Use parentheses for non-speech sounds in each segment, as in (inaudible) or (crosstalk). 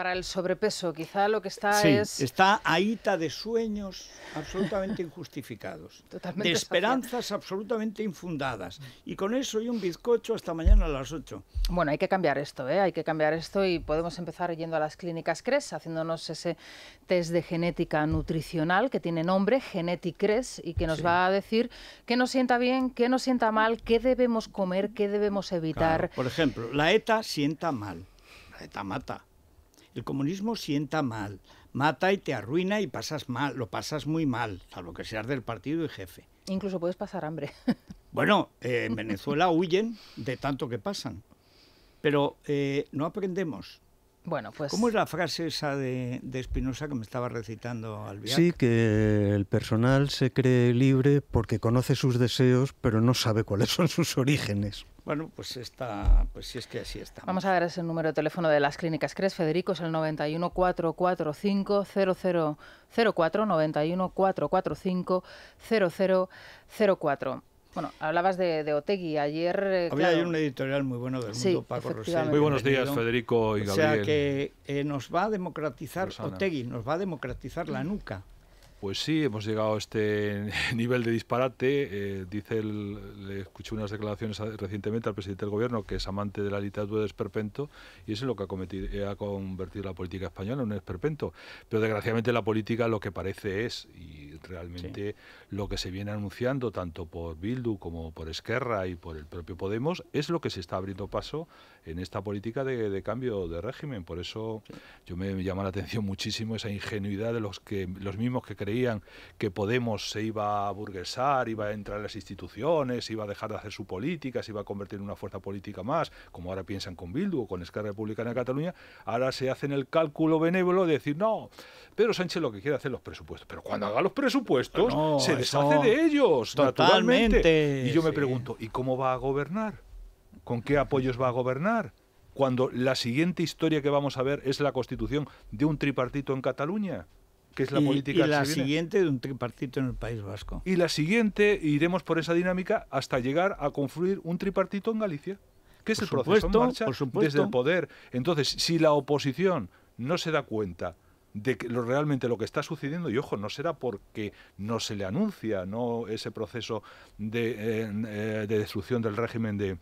para el sobrepeso. Quizá lo que está es... está ahíta de sueños absolutamente injustificados, (laughs) Totalmente de esperanzas absolutamente infundadas. Y con eso y un bizcocho hasta mañana a las 8. Bueno, hay que cambiar esto, ¿eh? hay que cambiar esto y podemos empezar yendo a las clínicas CRES, haciéndonos ese test de genética nutricional que tiene nombre, CRES, y que nos va a decir qué nos sienta bien, qué nos sienta mal, qué debemos comer, qué debemos evitar. Por ejemplo, la ETA sienta mal. La ETA mata. El comunismo sienta mal, mata y te arruina y pasas mal, lo pasas muy mal, a lo que seas del partido y jefe. Incluso puedes pasar hambre. (laughs) Bueno, eh, en Venezuela huyen de tanto que pasan, pero eh, no aprendemos. Bueno, pues... ¿Cómo es la frase esa de Espinosa que me estaba recitando al Sí, que el personal se cree libre porque conoce sus deseos, pero no sabe cuáles son sus orígenes. Bueno, pues está, pues si es que así está. Vamos a dar ese número de teléfono de las clínicas ¿Crees, Federico, es el 91 bueno, hablabas de, de Otegui ayer. Eh, Había un editorial muy bueno del mundo, Paco Rosell. Muy buenos días, Federico y Gabriel. O sea que eh, nos va a democratizar Otegi, Otegui, nos va a democratizar la nuca. Pues sí, hemos llegado a este (laughs) nivel de disparate. Eh, dice, el, le escuché unas declaraciones recientemente al presidente del gobierno que es amante de la literatura de esperpento y eso es lo que ha, eh, convertido la política española en un esperpento. Pero desgraciadamente la política lo que parece es, y realmente lo que se viene anunciando tanto por Bildu como por Esquerra y por el propio Podemos, es lo que se está abriendo paso en esta política de, cambio de régimen. Por eso yo me, llama la atención muchísimo esa ingenuidad de los que los mismos que creían que Podemos se iba a burguesar, iba a entrar en las instituciones, iba a dejar de hacer su política, se iba a convertir en una fuerza política más, como ahora piensan con Bildu o con Esquerra Republicana de Cataluña, ahora se hacen el cálculo benévolo de decir, no, pero Sánchez lo que quiere hacer los presupuestos, pero cuando haga los presupuestos se deshace de ellos, totalmente. naturalmente. Y yo me pregunto, ¿y cómo va a gobernar? ¿Con qué apoyos va a gobernar? Cuando la siguiente historia que vamos a ver es la constitución de un tripartito en Cataluña que es la política y la siguiente de un tripartito en el País Vasco. Y la siguiente iremos por esa dinámica hasta llegar a confluir un tripartito en Galicia, que es el proceso en marcha desde el poder. Entonces, si la oposición no se da cuenta de que lo, realmente lo que está sucediendo, y ojo, no será porque no se le anuncia no ese proceso de, eh, eh, de destrucción del régimen de,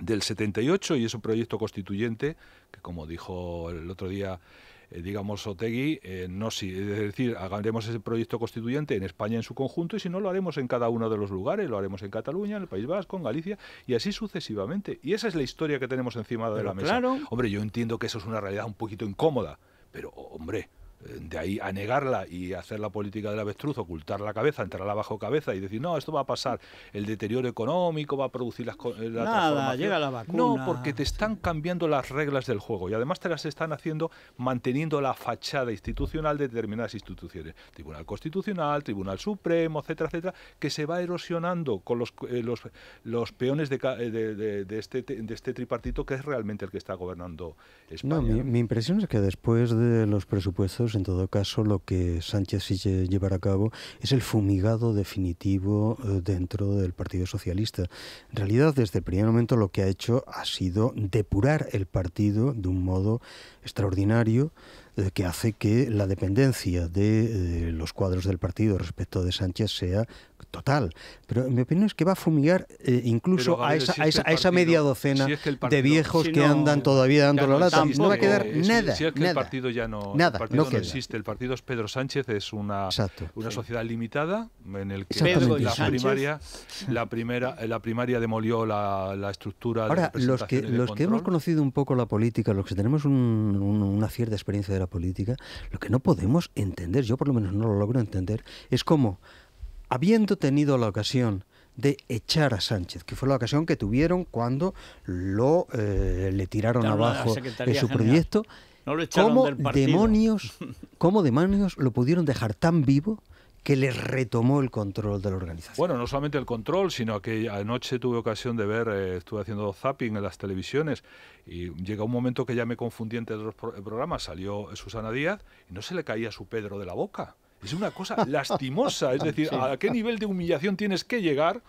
del 78 y es un proyecto constituyente que, como dijo el otro día, eh, digamos, Otegui, eh, no si, es decir, haremos ese proyecto constituyente en España en su conjunto y si no, lo haremos en cada uno de los lugares, lo haremos en Cataluña, en el País Vasco, en Galicia y así sucesivamente. Y esa es la historia que tenemos encima de la mesa. Claro. Hombre, yo entiendo que eso es una realidad un poquito incómoda, pero hombre, eh, de ahí a negarla y hacer la política del avestruz, ocultar la cabeza, entrar a la bajo cabeza y decir, no, esto va a pasar, el deterioro económico va a producir las eh, Nada, llega la vacuna. No, porque te están cambiando las reglas del juego y además te las están haciendo manteniendo la fachada institucional de determinadas instituciones, Tribunal Constitucional, Tribunal Supremo, etcétera, etcétera, que se va erosionando con los, eh, los, los, peones de, de, este, de este tripartito que es realmente el que está gobernando España. mi impresión es que después de los presupuestos en todo caso, lo que Sánchez sigue llevar a cabo es el fumigado definitivo eh, dentro del Partido Socialista. En realidad, desde el primer momento lo que ha hecho ha sido depurar el partido de un modo extraordinario eh, que hace que la dependencia de eh, los cuadros del partido respecto de Sánchez sea total. Pero mi opinión es que va a fumigar incluso a, esa, media docena de viejos que andan todavía dando la lata. no va a quedar nada. que el partido ya no, no, existe. El partido es Pedro Sánchez, es una, una sociedad limitada en el que la, primaria, la, primera, eh, la primaria demolió la, la estructura Ahora, los que, los que hemos conocido un poco la política, los que tenemos una cierta experiencia de la política, lo que no podemos entender, yo por lo menos no lo logro entender, es cómo habiendo tenido la ocasión de echar a Sánchez, que fue la ocasión que tuvieron cuando lo eh, le tiraron abajo de su proyecto. ¿Cómo demonios, (laughs) cómo demonios lo pudieron dejar tan vivo? que les retomó el control de la organización. Bueno, no solamente el control, sino que anoche tuve ocasión de ver, eh, estuve haciendo zapping en las televisiones y llega un momento que ya me confundí entre los programas, salió Susana Díaz y no se le caía su Pedro de la boca. Es una cosa lastimosa, es decir, ¿a qué nivel de humillación tienes que llegar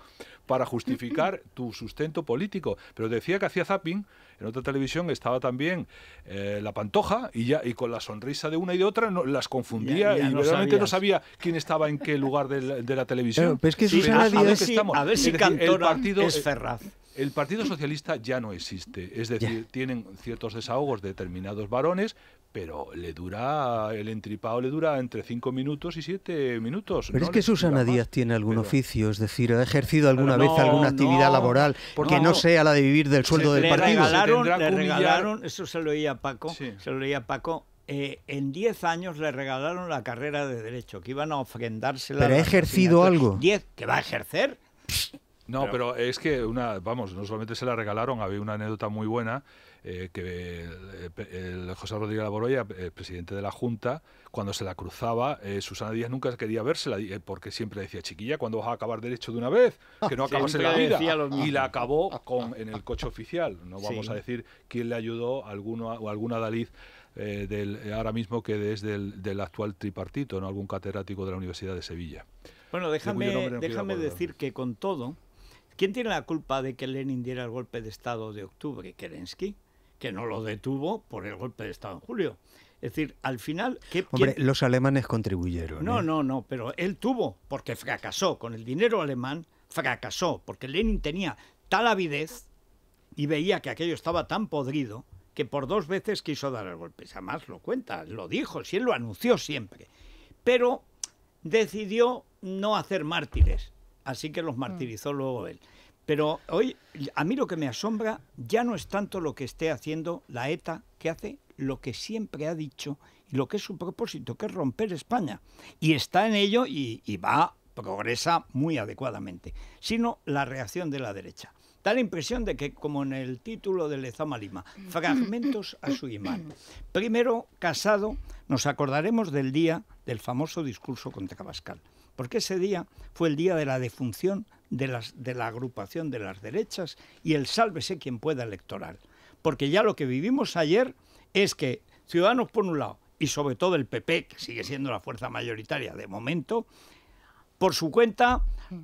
para justificar tu sustento político? Pero decía que hacía zapping, en otra televisión estaba también eh, la pantoja y ya y con la sonrisa de una y de otra no, las confundía y no realmente no sabía quién estaba en qué lugar de la, televisión. Pero es que a, ver si, a ver si el partido, es eh, Ferraz. El Partido Socialista ya no existe, es decir, tienen ciertos desahogos de determinados varones, pero le dura, el entripado le dura entre 5 minutos y 7 minutos. Pero es que Susana Díaz tiene algún oficio, es decir, ha ejercido alguna vez alguna actividad laboral que no, sea la de vivir del sueldo del del le partido. Regalaron, le regalaron, eso se lo oía Paco, se lo Paco eh, en 10 años le regalaron la carrera de Derecho, que iban a ofrendársela. ¿Pero ha ejercido algo? 10, que va a ejercer. No, pero, es que una, vamos, no solamente se la regalaron, había una anécdota muy buena eh, que eh, el, José Rodríguez Laboroya, el eh, presidente de la Junta, cuando se la cruzaba, Susana Díaz nunca quería vérsela porque siempre decía, chiquilla, cuando vas a acabar derecho de una vez? Ah, que no acabas en la vida. Y la acabó con, en el coche oficial. No vamos a decir quién le ayudó, alguno o alguna Dalí del, ahora mismo que es del actual tripartito, ¿no? algún catedrático de la Universidad de Sevilla. Bueno, déjame, déjame decir que con todo, ¿quién tiene la culpa de que Lenin diera el golpe de Estado de octubre? Kerensky que no lo detuvo por el golpe de Estado en julio. Es decir, al final... Hombre, los alemanes contribuyeron. No, ¿eh? no, no, pero él tuvo, porque fracasó con el dinero alemán, fracasó, porque Lenin tenía tal avidez y veía que aquello estaba tan podrido que por dos veces quiso dar el golpe. más lo cuenta, lo dijo, si él lo anunció siempre. Pero decidió no hacer mártires, así que los martirizó mm. luego él. Pero hoy, a mí lo que me asombra ya no es tanto lo que esté haciendo la ETA, que hace lo que siempre ha dicho y lo que es su propósito, que es romper España. Y está en ello y, va, progresa muy adecuadamente, sino la reacción de la derecha. Da la impresión de que, como en el título de Lezama Lima, fragmentos a su imán. Primero, Casado, nos acordaremos del día del famoso discurso contra Pascal, porque ese día fue el día de la defunción de, la agrupación de las derechas y el sálvese quien pueda electoral. Porque ya lo que vivimos ayer es que Ciudadanos por un lado y sobre todo el PP, que sigue siendo la fuerza mayoritaria de momento, por su cuenta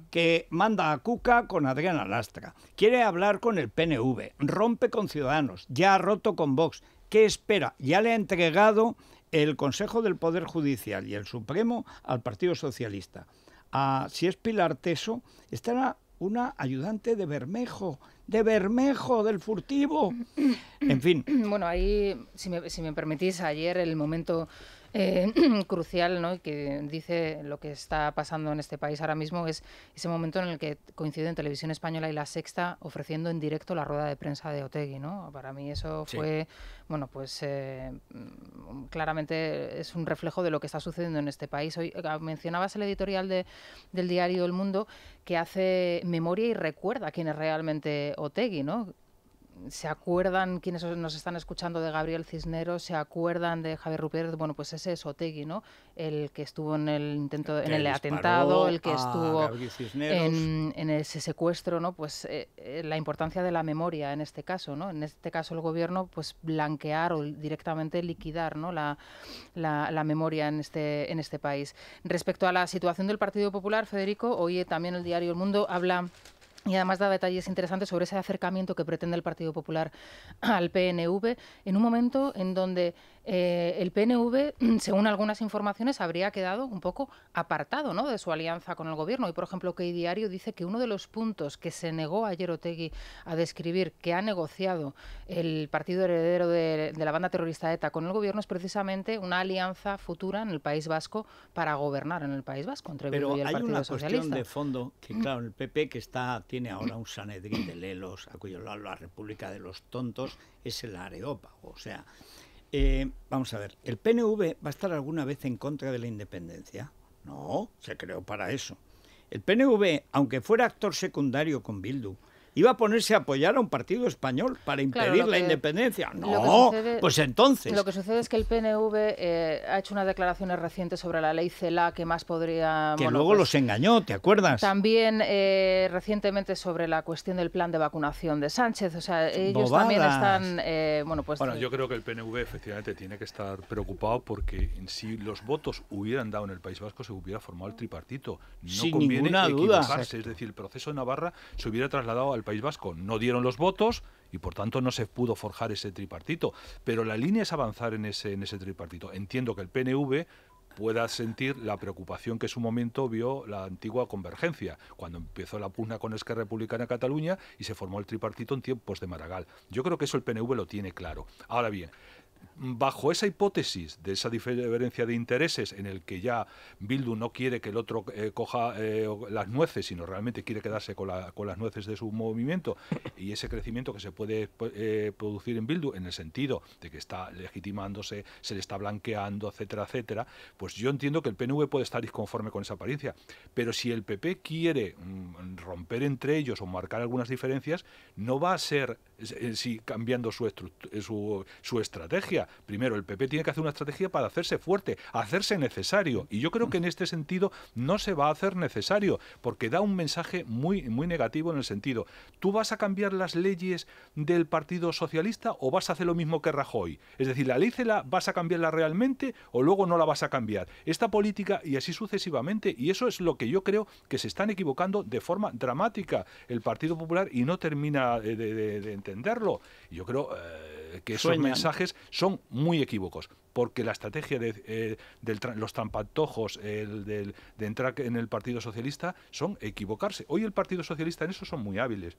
que manda a Cuca con Adriana Lastra. Quiere hablar con el PNV, rompe con Ciudadanos, ya ha roto con Vox. ¿Qué espera? Ya le ha entregado el Consejo del Poder Judicial y el Supremo al Partido Socialista a, si es Pilar Teso, está una ayudante de Bermejo, de Bermejo, del furtivo. (clears throat) En fin. Bueno, ahí, si me, si me permitís, ayer el momento eh, (clears throat) crucial ¿no? y que dice lo que está pasando en este país ahora mismo es ese momento en el que coinciden Televisión Española y La Sexta ofreciendo en directo la rueda de prensa de Otegui. ¿no? Para mí eso fue, bueno, pues eh, claramente es un reflejo de lo que está sucediendo en este país. Hoy ah, mencionabas el editorial de, del diario El Mundo que hace memoria y recuerda quién es realmente Otegui, ¿no? se acuerdan quienes nos están escuchando de Gabriel Cisneros, se acuerdan de Javier Rupert, bueno, pues ese es Otegui, ¿no? El que estuvo en el intento, en el atentado, el que estuvo en, ese secuestro, ¿no? Pues eh, eh, la importancia de la memoria en este caso, ¿no? En este caso el gobierno, pues blanquear o directamente liquidar, ¿no? La, memoria en este, en este país. Respecto a la situación del Partido Popular, Federico, hoy también el diario El Mundo habla y además da detalles interesantes sobre ese acercamiento que pretende el Partido Popular (clears throat) al PNV en un momento en donde eh, el PNV, (clears throat) según algunas informaciones, habría quedado un poco apartado ¿no? de su alianza con el Gobierno. Y, por ejemplo, que Diario dice que uno de los puntos que se negó ayer Otegui a describir que ha negociado el partido heredero de, la banda terrorista ETA con el Gobierno es precisamente una alianza futura en el País Vasco para gobernar en el País Vasco entre Pero y el hay una cuestión de fondo que, mm. claro, el PP que está tiene ahora un Sanedrín de Lelos, a cuyo lado la República de los Tontos es el Areópago. O sea, eh, vamos a ver, ¿el PNV va a estar alguna vez en contra de la independencia? No, se creó para eso. El PNV, aunque fuera actor secundario con Bildu, iba a ponerse a apoyar a un partido español para impedir la independencia. No, pues entonces. Lo que sucede es que el PNV eh, ha hecho unas declaraciones recientes sobre la ley CELA que más podría. Que luego pues los engañó, ¿te acuerdas? También eh, recientemente sobre la cuestión del plan de vacunación de Sánchez. O sea, ellos también están. Eh, bueno, pues. Bueno, yo creo que el PNV efectivamente tiene que estar preocupado porque si los votos hubieran dado en el País Vasco se hubiera formado el tripartito. Sin ninguna duda. Es decir, el proceso de Navarra se hubiera trasladado al el País Vasco. No dieron los votos y por tanto no se pudo forjar ese tripartito. Pero la línea es avanzar en ese, en ese tripartito. Entiendo que el PNV pueda sentir la preocupación que en su momento vio la antigua convergencia, cuando empezó la pugna con Esquerra Republicana Cataluña y se formó el tripartito en tiempos de Maragall. Yo creo que eso el PNV lo tiene claro. Ahora bien, bajo esa hipótesis de esa diferencia de intereses en el que ya Bildu no quiere que el otro eh, coja eh, las nueces, sino realmente quiere quedarse con, las nueces de su movimiento y ese crecimiento que se puede eh, producir en Bildu en el sentido de que está legitimándose, se le está blanqueando, etcétera, etcétera, pues yo entiendo que el PNV puede estar disconforme con esa apariencia. Pero si el PP quiere mm, romper entre ellos o marcar algunas diferencias, no va a ser si, cambiando su, su estrategia Primero, el PP tiene que hacer una estrategia para hacerse fuerte, hacerse necesario. Y yo creo que en este sentido no se va a hacer necesario, porque da un mensaje muy, muy negativo en el sentido, ¿tú vas a cambiar las leyes del Partido Socialista o vas a hacer lo mismo que Rajoy? Es decir, la ley la vas a cambiarla realmente o luego no la vas a cambiar. Esta política y así sucesivamente, y eso es lo que yo creo que se están equivocando de forma dramática el Partido Popular y no termina de, entenderlo. Yo creo eh, que esos mensajes son muy equívocos, porque la estrategia de eh, los trampantojos de entrar en el Partido Socialista son equivocarse. Hoy el Partido Socialista en eso son muy hábiles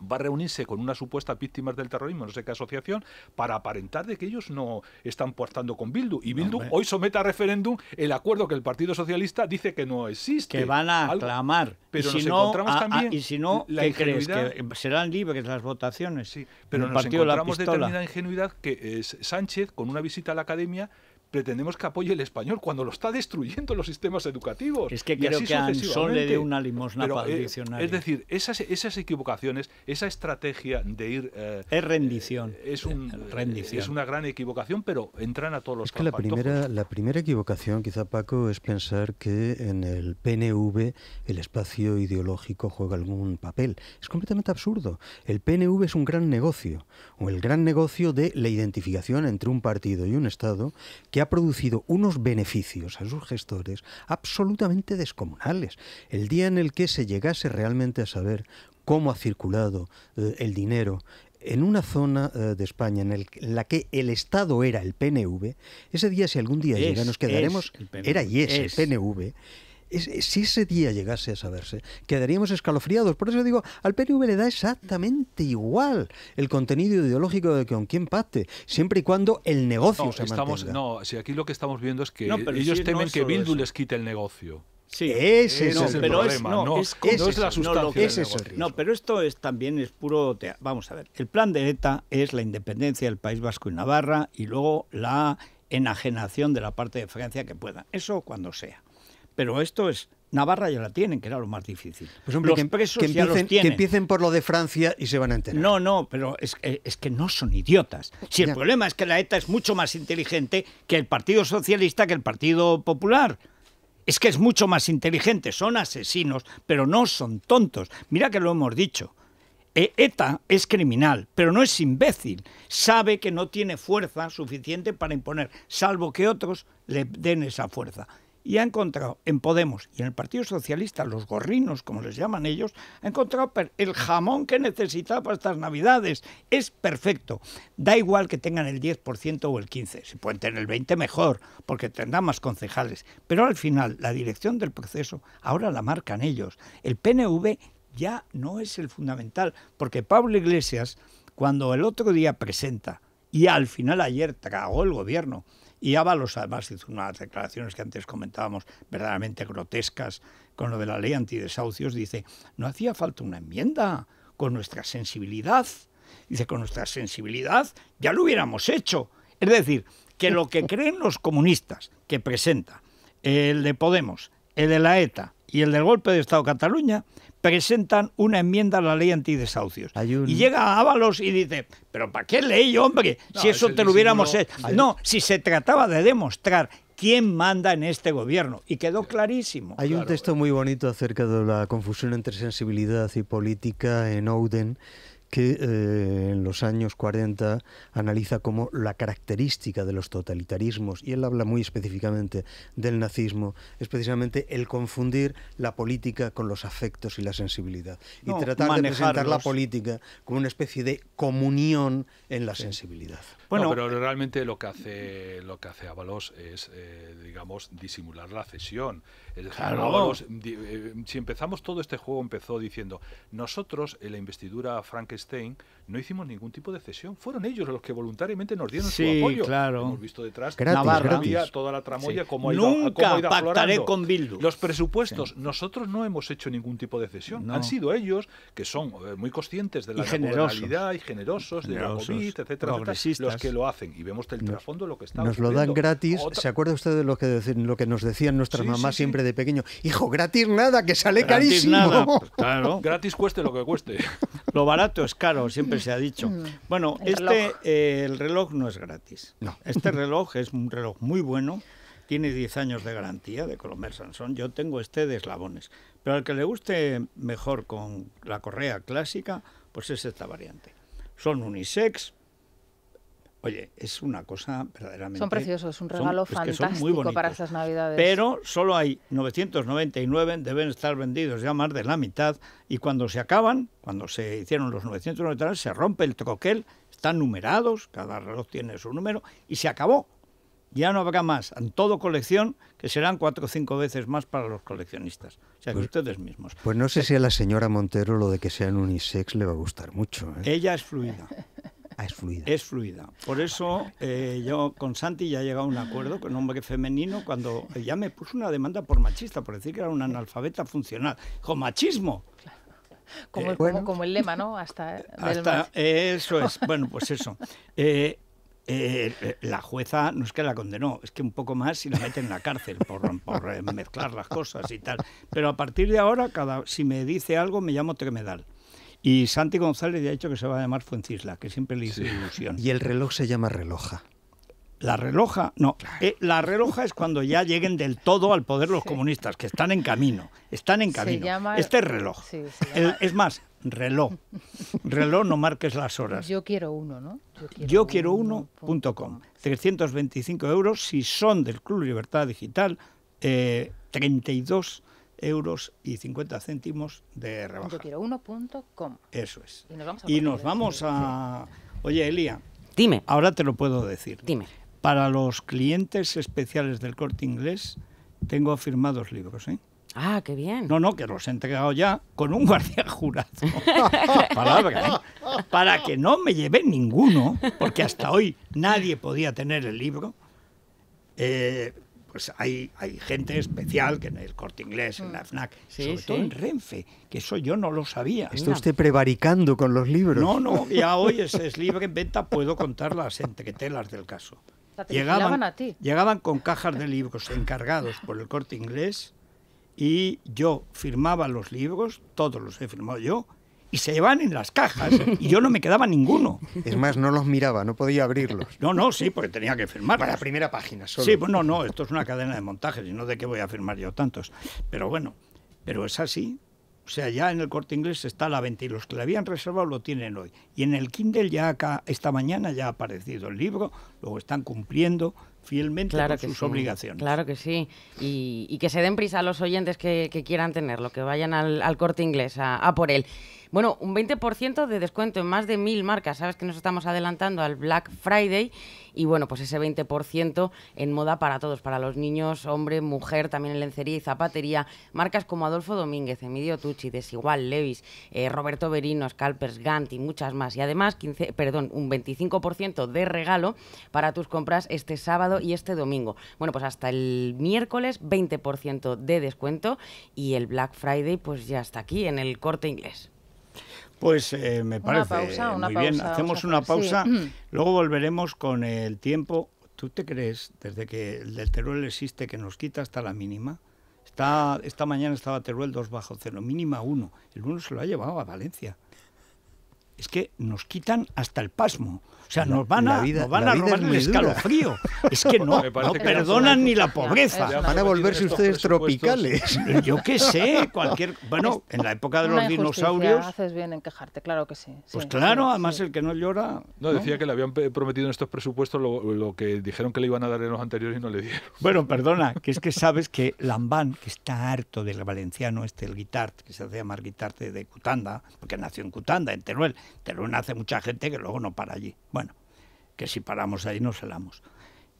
va a reunirse con una supuesta víctima del terrorismo, no sé qué asociación, para aparentar de que ellos no están portando con Bildu. Y Bildu hoy somete a referéndum el acuerdo que el Partido Socialista dice que no existe. Que van a aclamar. Pero si no, encontramos ah, ah, también y si no, la ¿qué crees? ¿Que serán libres las votaciones? Sí, pero nos encontramos determinada ingenuidad que es Sánchez, con una visita a la academia, pretendemos que apoye el español cuando lo está destruyendo los sistemas educativos. Es que creo que le una limosna para eh, Es decir, esas, esas equivocaciones, esa estrategia de ir... Eh, es rendición. Eh, es, un, (laughs) es una gran equivocación, pero entran a todos los Es que la primera, la primera equivocación, quizá Paco, es pensar que en el PNV el espacio ideológico juega algún papel. Es completamente absurdo. El PNV es un gran negocio, o el gran negocio de la identificación entre un partido y un Estado que ha ha producido unos beneficios a sus gestores absolutamente descomunales. El día en el que se llegase realmente a saber cómo ha circulado eh, el dinero en una zona eh, de España en, la que el Estado era el PNV, ese día, si algún día llega, nos quedaremos, era y es. el PNV, si ese día llegase a saberse, quedaríamos escalofriados. Por eso digo, al PNV le da exactamente igual el contenido ideológico de con quién pacte, siempre y cuando el negocio se estamos, mantenga. No, si aquí lo que estamos viendo es que ellos temen que Bildu les quite el negocio. Sí, ese es, el problema. no, es, la sustancia. No, pero esto es, también es puro. Vamos a ver. El plan de ETA es la independencia del País Vasco y Navarra y luego la enajenación de la parte de Francia que pueda. Eso cuando sea. Pero esto es Navarra ya la tienen, que era lo más difícil. que, empiecen, por lo de Francia y se van a enterar. No, no, pero es, que no son idiotas. Si el problema es que la ETA es mucho más inteligente que el Partido Socialista, que el Partido Popular. Es que es mucho más inteligente, son asesinos, pero no son tontos. Mira que lo hemos dicho. E, ETA es criminal, pero no es imbécil. Sabe que no tiene fuerza suficiente para imponer, salvo que otros le den esa fuerza y ha encontrado en Podemos y en el Partido Socialista, los gorrinos, como les llaman ellos, ha encontrado el jamón que necesitaba para estas Navidades. Es perfecto. Da igual que tengan el 10% o el 15%. Si pueden tener el 20% mejor, porque tendrán más concejales. Pero al final, la dirección del proceso ahora la marcan ellos. El PNV ya no es el fundamental, porque Pablo Iglesias, cuando el otro día presenta y al final ayer tragó el gobierno, y Ábalos además hizo unas declaraciones que antes comentábamos verdaderamente grotescas con lo de la ley antidesahucios. Dice, no hacía falta una enmienda con nuestra sensibilidad. Dice, con nuestra sensibilidad ya lo hubiéramos hecho. Es decir, que lo que creen los comunistas que presenta el de Podemos, el de la ETA y el del golpe de Estado Cataluña presentan una enmienda a la ley antidesahucios. Y llega Ábalos y dice, pero ¿para qué ley, hombre? si eso te lo hubiéramos hecho. No, si se trataba de demostrar quién manda en este gobierno. Y quedó clarísimo. Hay un texto muy bonito acerca de la confusión entre sensibilidad y política en Ouden que eh, en los años 40 analiza como la característica de los totalitarismos, y él habla muy específicamente del nazismo, es precisamente el confundir la política con los afectos y la sensibilidad, y tratar de presentar la política como una especie de comunión en la sensibilidad. Bueno, pero realmente lo que hace lo que hace es, eh, digamos, disimular la cesión. claro. Eh, si empezamos todo este juego empezó diciendo nosotros en la investidura Frankenstein thing no hicimos ningún tipo de cesión. Fueron ellos los que voluntariamente nos dieron su apoyo. Claro. Hemos visto detrás toda la tramoya, como Nunca pactaré con Bildu. Los presupuestos, nosotros no hemos hecho ningún tipo de cesión. Han sido ellos que son eh, muy conscientes de la generosidad y generosos, de la COVID, etcétera, los que lo hacen. Y vemos el trasfondo lo que está Nos lo dan gratis. ¿Se acuerda usted de lo que, lo que nos decían nuestras mamás siempre de pequeño? Hijo, gratis nada, que sale carísimo. (laughs) claro. Gratis cueste lo que cueste. (laughs) Lo barato es caro, siempre se ha dicho. Bueno, este reloj. Eh, el reloj no es gratis. Este (laughs) reloj es un reloj muy bueno, tiene 10 años de garantía de Colomer Sansón. Yo tengo este de eslabones, pero al que le guste mejor con la correa clásica, pues es esta variante. Son unisex, Oye, es una cosa verdaderamente... Son preciosos, es un regalo fantástico muy para estas navidades. Pero solo hay 999, deben estar vendidos ya más de la mitad, y cuando se acaban, cuando se hicieron los 999, se rompe el troquel, están numerados, cada reloj tiene su número, y se acabó. Ya no habrá más, en todo colección, que serán cuatro o cinco veces más para los coleccionistas. O sea, que pues ustedes mismos. Pues no sé si a la señora Montero lo de que sean unisex le va a gustar mucho. ¿eh? Ella es fluida. (laughs) Ah, es fluida. Es fluida. Por eso eh, yo con Santi ya he llegado a un acuerdo con un hombre femenino cuando ya me puso una demanda por machista, por decir que era un analfabeta funcional. ¡Con machismo! Como, eh, el, como, el lema, ¿no? Hasta, (laughs) Eso es. (laughs) Bueno, pues eso. Eh, la jueza no es que la condenó, es que un poco más y la meten en la cárcel por, por mezclar las cosas y tal. Pero a partir de ahora, cada, si me dice algo, me llamo Tremedal. Y Santi González ya ha dicho que se va a llamar Fuencisla, que siempre le hizo ilusión. Y el reloj se llama reloja. La reloja, no, eh, la reloja es cuando ya lleguen del todo al poder los comunistas, que están en camino, están en camino. Este es reloj. es más, reloj. reloj no marques las horas. Yo quiero uno, ¿no? Yo quiero, uno.com. 325 euros si son del Club Libertad Digital, eh, 32 euros y 50 céntimos de rebaja. 1.com. Eso es. Y nos vamos a... Oye, Elia. Dime. Ahora te lo puedo decir. Dime. Para los clientes especiales del corte inglés, tengo firmados libros, ¿eh? Ah, qué bien. No, no, que los he entregado ya con un (laughs) guardia jurado. (laughs) Palabra, ¿eh? Para que no me lleve ninguno, porque hasta hoy nadie podía tener el libro. Eh, pues hay, gente especial que en el corte inglés, en mm. la FNAC, sobre todo en Renfe, que eso yo no lo sabía. ¿Está usted prevaricando con los libros? No, no, (laughs) ya hoy es, es libre en venta, puedo contar las telas del caso. Llegaban, a ti. llegaban con cajas de libros encargados por el corte inglés y yo firmaba los libros, todos los he firmado yo, y se llevan en las cajas ¿eh? y yo no me quedaba ninguno. Es más, no los miraba, no podía abrirlos. No, no, sí, porque tenía que firmar. Para la primera página solo. Sí, pues no, no, esto es una cadena de montajes y no de qué voy a firmar yo tantos. Pero bueno, pero es así. O sea, ya en el corte inglés está la venta y los que le habían reservado lo tienen hoy. Y en el Kindle ya acá, esta mañana ya ha aparecido el libro, luego están cumpliendo fielmente con sus obligaciones. Claro que sí. Y, que se den prisa a los oyentes que, quieran tenerlo, que vayan al, corte inglés a por él. Bueno, un 20% de descuento en más de mil marcas. Sabes que nos estamos adelantando al Black Friday y bueno, pues ese 20% en moda para todos, para los niños, hombre, mujer, también en lencería y zapatería. Marcas como Adolfo Domínguez, Emilio Tucci, Desigual, Levis, eh, Roberto Berino, Scalpers, Gant y muchas más. Y además, perdón, un 25% de regalo para tus compras este sábado y este domingo. Bueno, pues hasta el miércoles 20% de descuento y el Black Friday pues ya está aquí en el corte inglés. Pues eh, me parece muy bien. Hacemos una pausa, mm. luego volveremos con el tiempo. ¿Tú te crees, desde que el del Teruel existe, que nos quita hasta la mínima? Está, esta mañana estaba Teruel 2 bajo cero, mínima 1. El 1 se lo ha llevado a Valencia es que nos quitan hasta el pasmo. O sea, nos van a, van robar el escalofrío. Es que no, (laughs) no perdonan ni la pobreza. van a volverse ustedes tropicales. (laughs) Eh, yo qué sé, (laughs) cualquier... Bueno, en la época de los dinosaurios... Haces bien en quejarte, claro que sí. pues claro, además el que no llora... No, decía que le habían prometido en estos presupuestos lo, que dijeron que le iban a dar en los anteriores y no le dieron. Bueno, perdona, que es que sabes que Lambán, que está harto del valenciano este, el guitart, que se hace llamar guitarte de Cutanda, porque nació en Cutanda, en Teruel, Teruel nace hace mucha gente que luego no para allí. Bueno, que si paramos ahí no salamos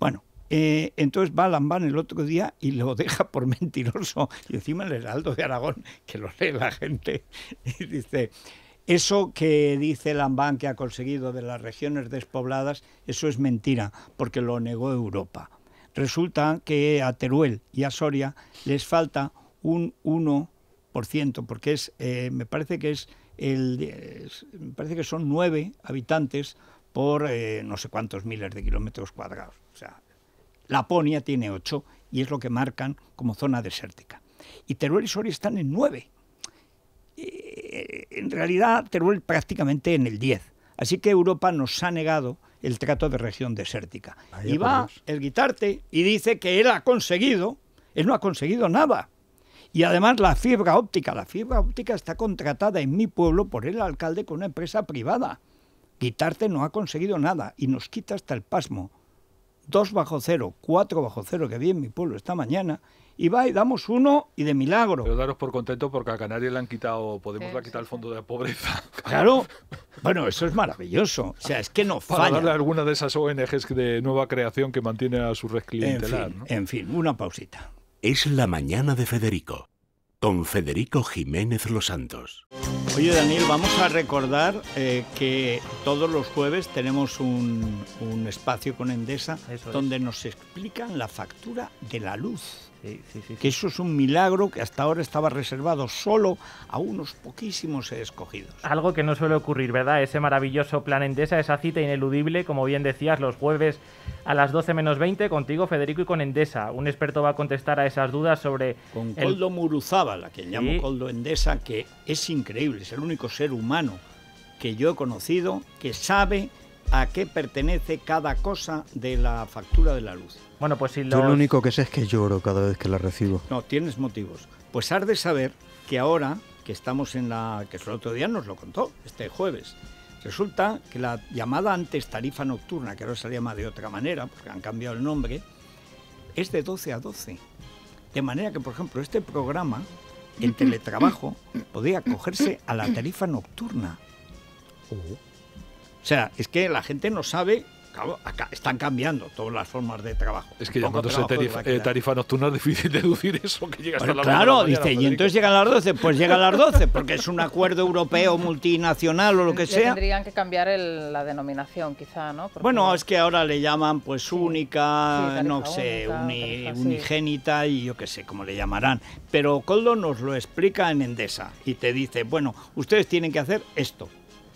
Bueno, eh, entonces va Lambán el otro día y lo deja por (laughs) mentiroso. Y encima el Heraldo de Aragón, que lo lee la gente, (laughs) y dice, eso que dice Lambán que ha conseguido de las regiones despobladas, eso es mentira, porque lo negó Europa. Resulta que a Teruel y a Soria les falta un 1%, porque es, eh, me parece que es el, me parece que son nueve habitantes por eh, no sé cuántos miles de kilómetros cuadrados. O sea, Laponia tiene ocho y es lo que marcan como zona desértica. Y Teruel y Soria están en nueve. Eh, en realidad, Teruel prácticamente en el diez Así que Europa nos ha negado el trato de región desértica. y va el Guitarte y dice que él ha conseguido, él no ha conseguido nada. Y además la fibra óptica, la fibra óptica está contratada en mi pueblo por el alcalde con una empresa privada. Quitarte no ha conseguido nada y nos quita hasta el pasmo. Dos bajo cero, cuatro bajo cero que vi en mi pueblo esta mañana. Y va y damos uno y de milagro. Pero daros por contento porque a Canarias le han quitado, Podemos la quitar quitar el fondo de la pobreza. (laughs) Claro. Bueno, eso es maravilloso. O sea, es que no falla. Para alguna de esas ONGs de nueva creación que mantiene a su red clientelar. en fin una pausita. Es la mañana de Federico, con Federico Jiménez Los Santos. Oye Daniel, vamos a recordar eh, que todos los jueves tenemos un, espacio con Endesa donde nos explican la factura de la luz que eso es un milagro que hasta ahora estaba reservado solo a unos poquísimos escogidos. Algo que no suele ocurrir, ¿verdad? Ese maravilloso plan Endesa, esa cita ineludible, como bien decías, los jueves a las 12 menos 20 contigo, Federico, y con Endesa. Un experto va a contestar a esas dudas sobre... Con Coldo Muruzábal, la que llamo Coldo Endesa, que es increíble, es el único ser humano que yo he conocido que sabe a qué pertenece cada cosa de la factura de la luz. Bueno, pues si Yo lo único que sé es que lloro cada vez que la recibo. No, tienes motivos. Pues has de saber que ahora que estamos en la... que el otro día nos lo contó, este jueves. Resulta que la llamada antes tarifa nocturna, que ahora se llama de otra manera, porque han cambiado el nombre, es de 12 a 12. De manera que, por ejemplo, este programa, el teletrabajo, podía cogerse a la tarifa nocturna. Oh. O sea, es que la gente no sabe están cambiando todas las formas de trabajo. Es que llamándose tarifa, eh, tarifa, nocturna es difícil (laughs) deducir eso que llega hasta Claro, dice, y entonces llegan las 12, pues llega a las 12, porque es un acuerdo europeo multinacional o lo que sea. tendrían que cambiar la denominación, quizá, ¿no? bueno, es que ahora le llaman pues única, no sé, unigénita y yo qué sé cómo le llamarán. Pero Coldo nos lo explica en Endesa y te dice, bueno, ustedes tienen que hacer esto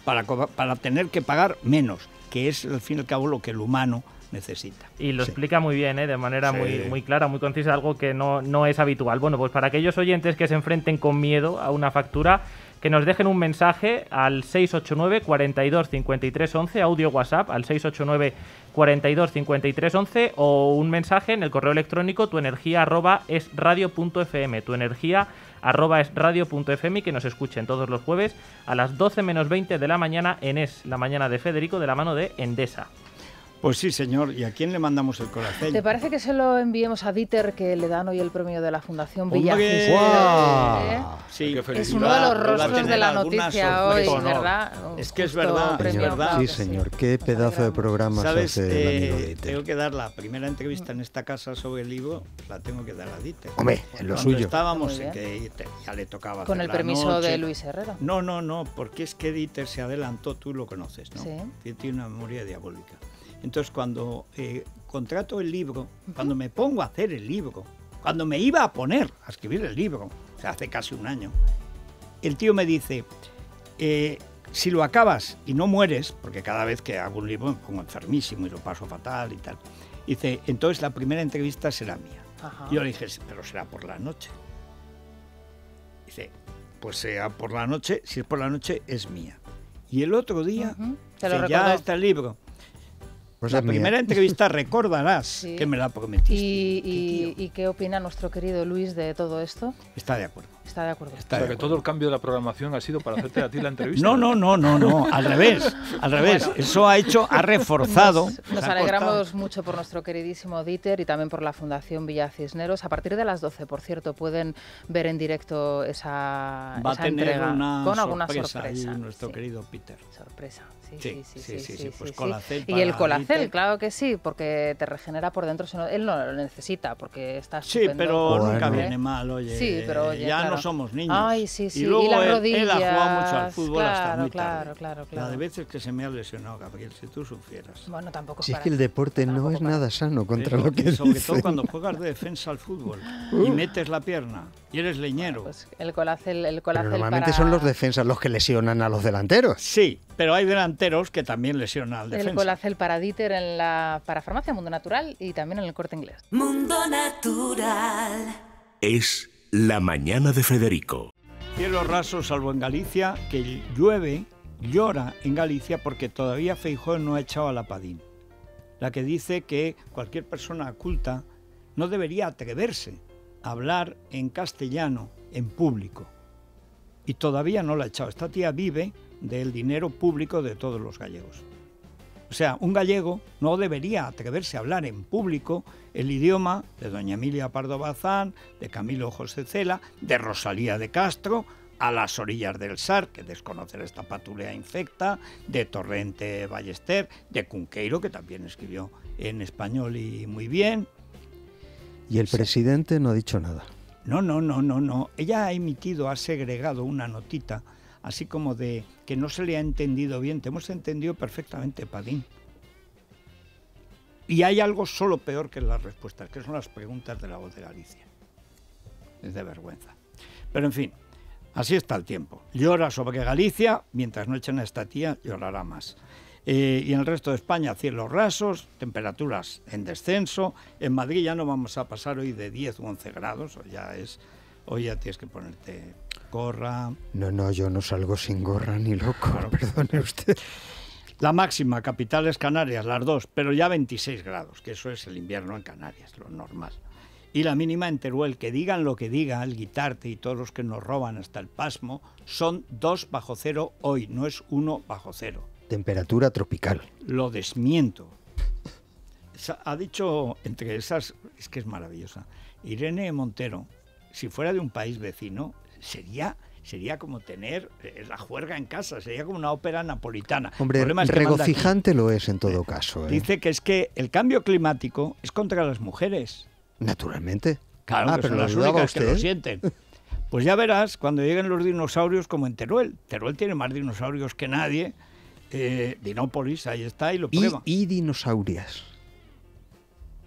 para, para tener que pagar menos que es al fin y al cabo lo que el humano necesita. Y lo explica muy bien, ¿eh? de manera muy, clara, muy concisa, algo que no, es habitual. Bueno, pues para aquellos oyentes que se enfrenten con miedo a una factura, que nos dejen un mensaje al 689 425311 audio WhatsApp al 689 425311 o un mensaje en el correo electrónico tu energía tu energía arroba es y que nos escuchen todos los jueves a las 12 menos 20 de la mañana en Es, la mañana de Federico, de la mano de Endesa. Pues sí, señor. ¿Y a quién le mandamos el corazón? ¿Te parece que se lo enviemos a Dieter, que le dan hoy el premio de la Fundación Villa ¡Guau! ¿eh? Sí, es uno de los rostros de la noticia hoy, ¿verdad? Es que es verdad, es verdad. Sí, señor. Qué pedazo de programa Hace eh, Tengo que dar la primera entrevista en esta casa sobre el libro, la tengo que dar a Dieter. Hombre, en lo suyo. estábamos en que ya le tocaba Con el permiso de Luis Herrera. No, no, no, porque es que Dieter se adelantó, tú lo conoces, ¿no? Sí. Tiene una memoria diabólica. Entonces cuando eh, contrato el libro, cuando me pongo a hacer el libro, cuando me iba a poner a escribir el libro, hace casi un año, el tío me dice, eh, si lo acabas y no mueres, porque cada vez que hago un libro me pongo enfermísimo y lo paso fatal y tal, dice, entonces la primera entrevista será mía. Yo le dije, pero será por la noche. Dice, pues sea por la noche, si es por la noche es mía. Y el otro día, ya está el libro. Pues la primera entrevista (laughs) recordarás que me la prometiste. ¿Y, y, qué opina nuestro querido Luis de todo esto? Está de acuerdo. Está de acuerdo. Está que todo el cambio de la programación ha sido para hacerte a ti la entrevista. No, no, no, no, no. Al revés. Al revés. Eso ha hecho, ha reforzado. Nos, alegramos mucho por nuestro queridísimo Dieter y también por la Fundación Villa Cisneros. A partir de las 12, por cierto, pueden ver en directo esa, entrega con alguna nuestro querido Peter. Sorpresa sí, sí, sí, sí, pues colacel. Y el colacel, claro que sí, porque te regenera por dentro, él no lo necesita porque está Sí, pero nunca viene mal, oye. ya no somos niños. Ay, sí, sí. Y, luego y él, ha jugado mucho al fútbol hasta muy claro, tarde. Claro, La de veces que se me ha lesionado, Gabriel, si tú sufieras. Bueno, tampoco Si es que el deporte no es nada sano contra lo que Sobre todo cuando juegas de defensa al fútbol (laughs) y metes la pierna y eres leñero. Pues el colácel el normalmente son los defensas los que lesionan a los delanteros. Sí, pero hay delanteros que también lesionan al defensa. El colacel para Dieter en la Farmacia Mundo Natural y también en el corte inglés. Mundo Natural. Es la mañana de Federico. Cielo raso, salvo en Galicia, que llueve, llora en Galicia porque todavía Feijóo no ha echado a la Padín. La que dice que cualquier persona culta no debería atreverse hablar en castellano en público. Y todavía no la ha echado. Esta tía vive del dinero público de todos los gallegos. O sea, un gallego no debería atreverse a hablar en público el idioma de doña Emilia Pardo Bazán, de Camilo José Cela, de Rosalía de Castro, a las orillas del Sar, que desconocer esta patulea infecta, de Torrente Ballester, de Cunqueiro, que también escribió en español y muy bien, y el presidente no ha dicho nada. No, no, no, no, no. Ella ha emitido, ha segregado una notita, así como de que no se le ha entendido bien. Te hemos entendido perfectamente, Padín. Y hay algo solo peor que las respuestas, que son las preguntas de la voz de Galicia. Es de vergüenza. Pero en fin, así está el tiempo. Llora sobre Galicia, mientras no echen a esta tía, llorará más. Eh, y en el resto de España, cielos rasos, temperaturas en descenso. En Madrid ya no vamos a pasar hoy de 10 o 11 grados, ya es, hoy ya tienes que ponerte gorra. No, no, yo no salgo sin gorra ni loco, perdone usted. La máxima, capitales Canarias, las dos, pero ya 26 grados, que eso es el invierno en Canarias, lo normal. Y la mínima en Teruel, que digan lo que diga el guitarte y todos los que nos roban hasta el pasmo, son dos bajo cero hoy, no es uno bajo cero. Temperatura tropical. Lo desmiento. Ha dicho, entre esas, es que es maravillosa, Irene Montero, si fuera de un país vecino, sería sería como tener eh, la juerga en casa, sería como una ópera napolitana. Hombre, regocijante lo es en todo caso. ¿eh? Dice que es que el cambio climático es contra las mujeres. Naturalmente. Claro, ah, pero las únicas que lo sienten. (laughs) Pues ya verás cuando lleguen los dinosaurios como en Teruel. Teruel tiene más dinosaurios que nadie eh, Dinópolis, ahí está, y lo prueba. Y, dinosaurias.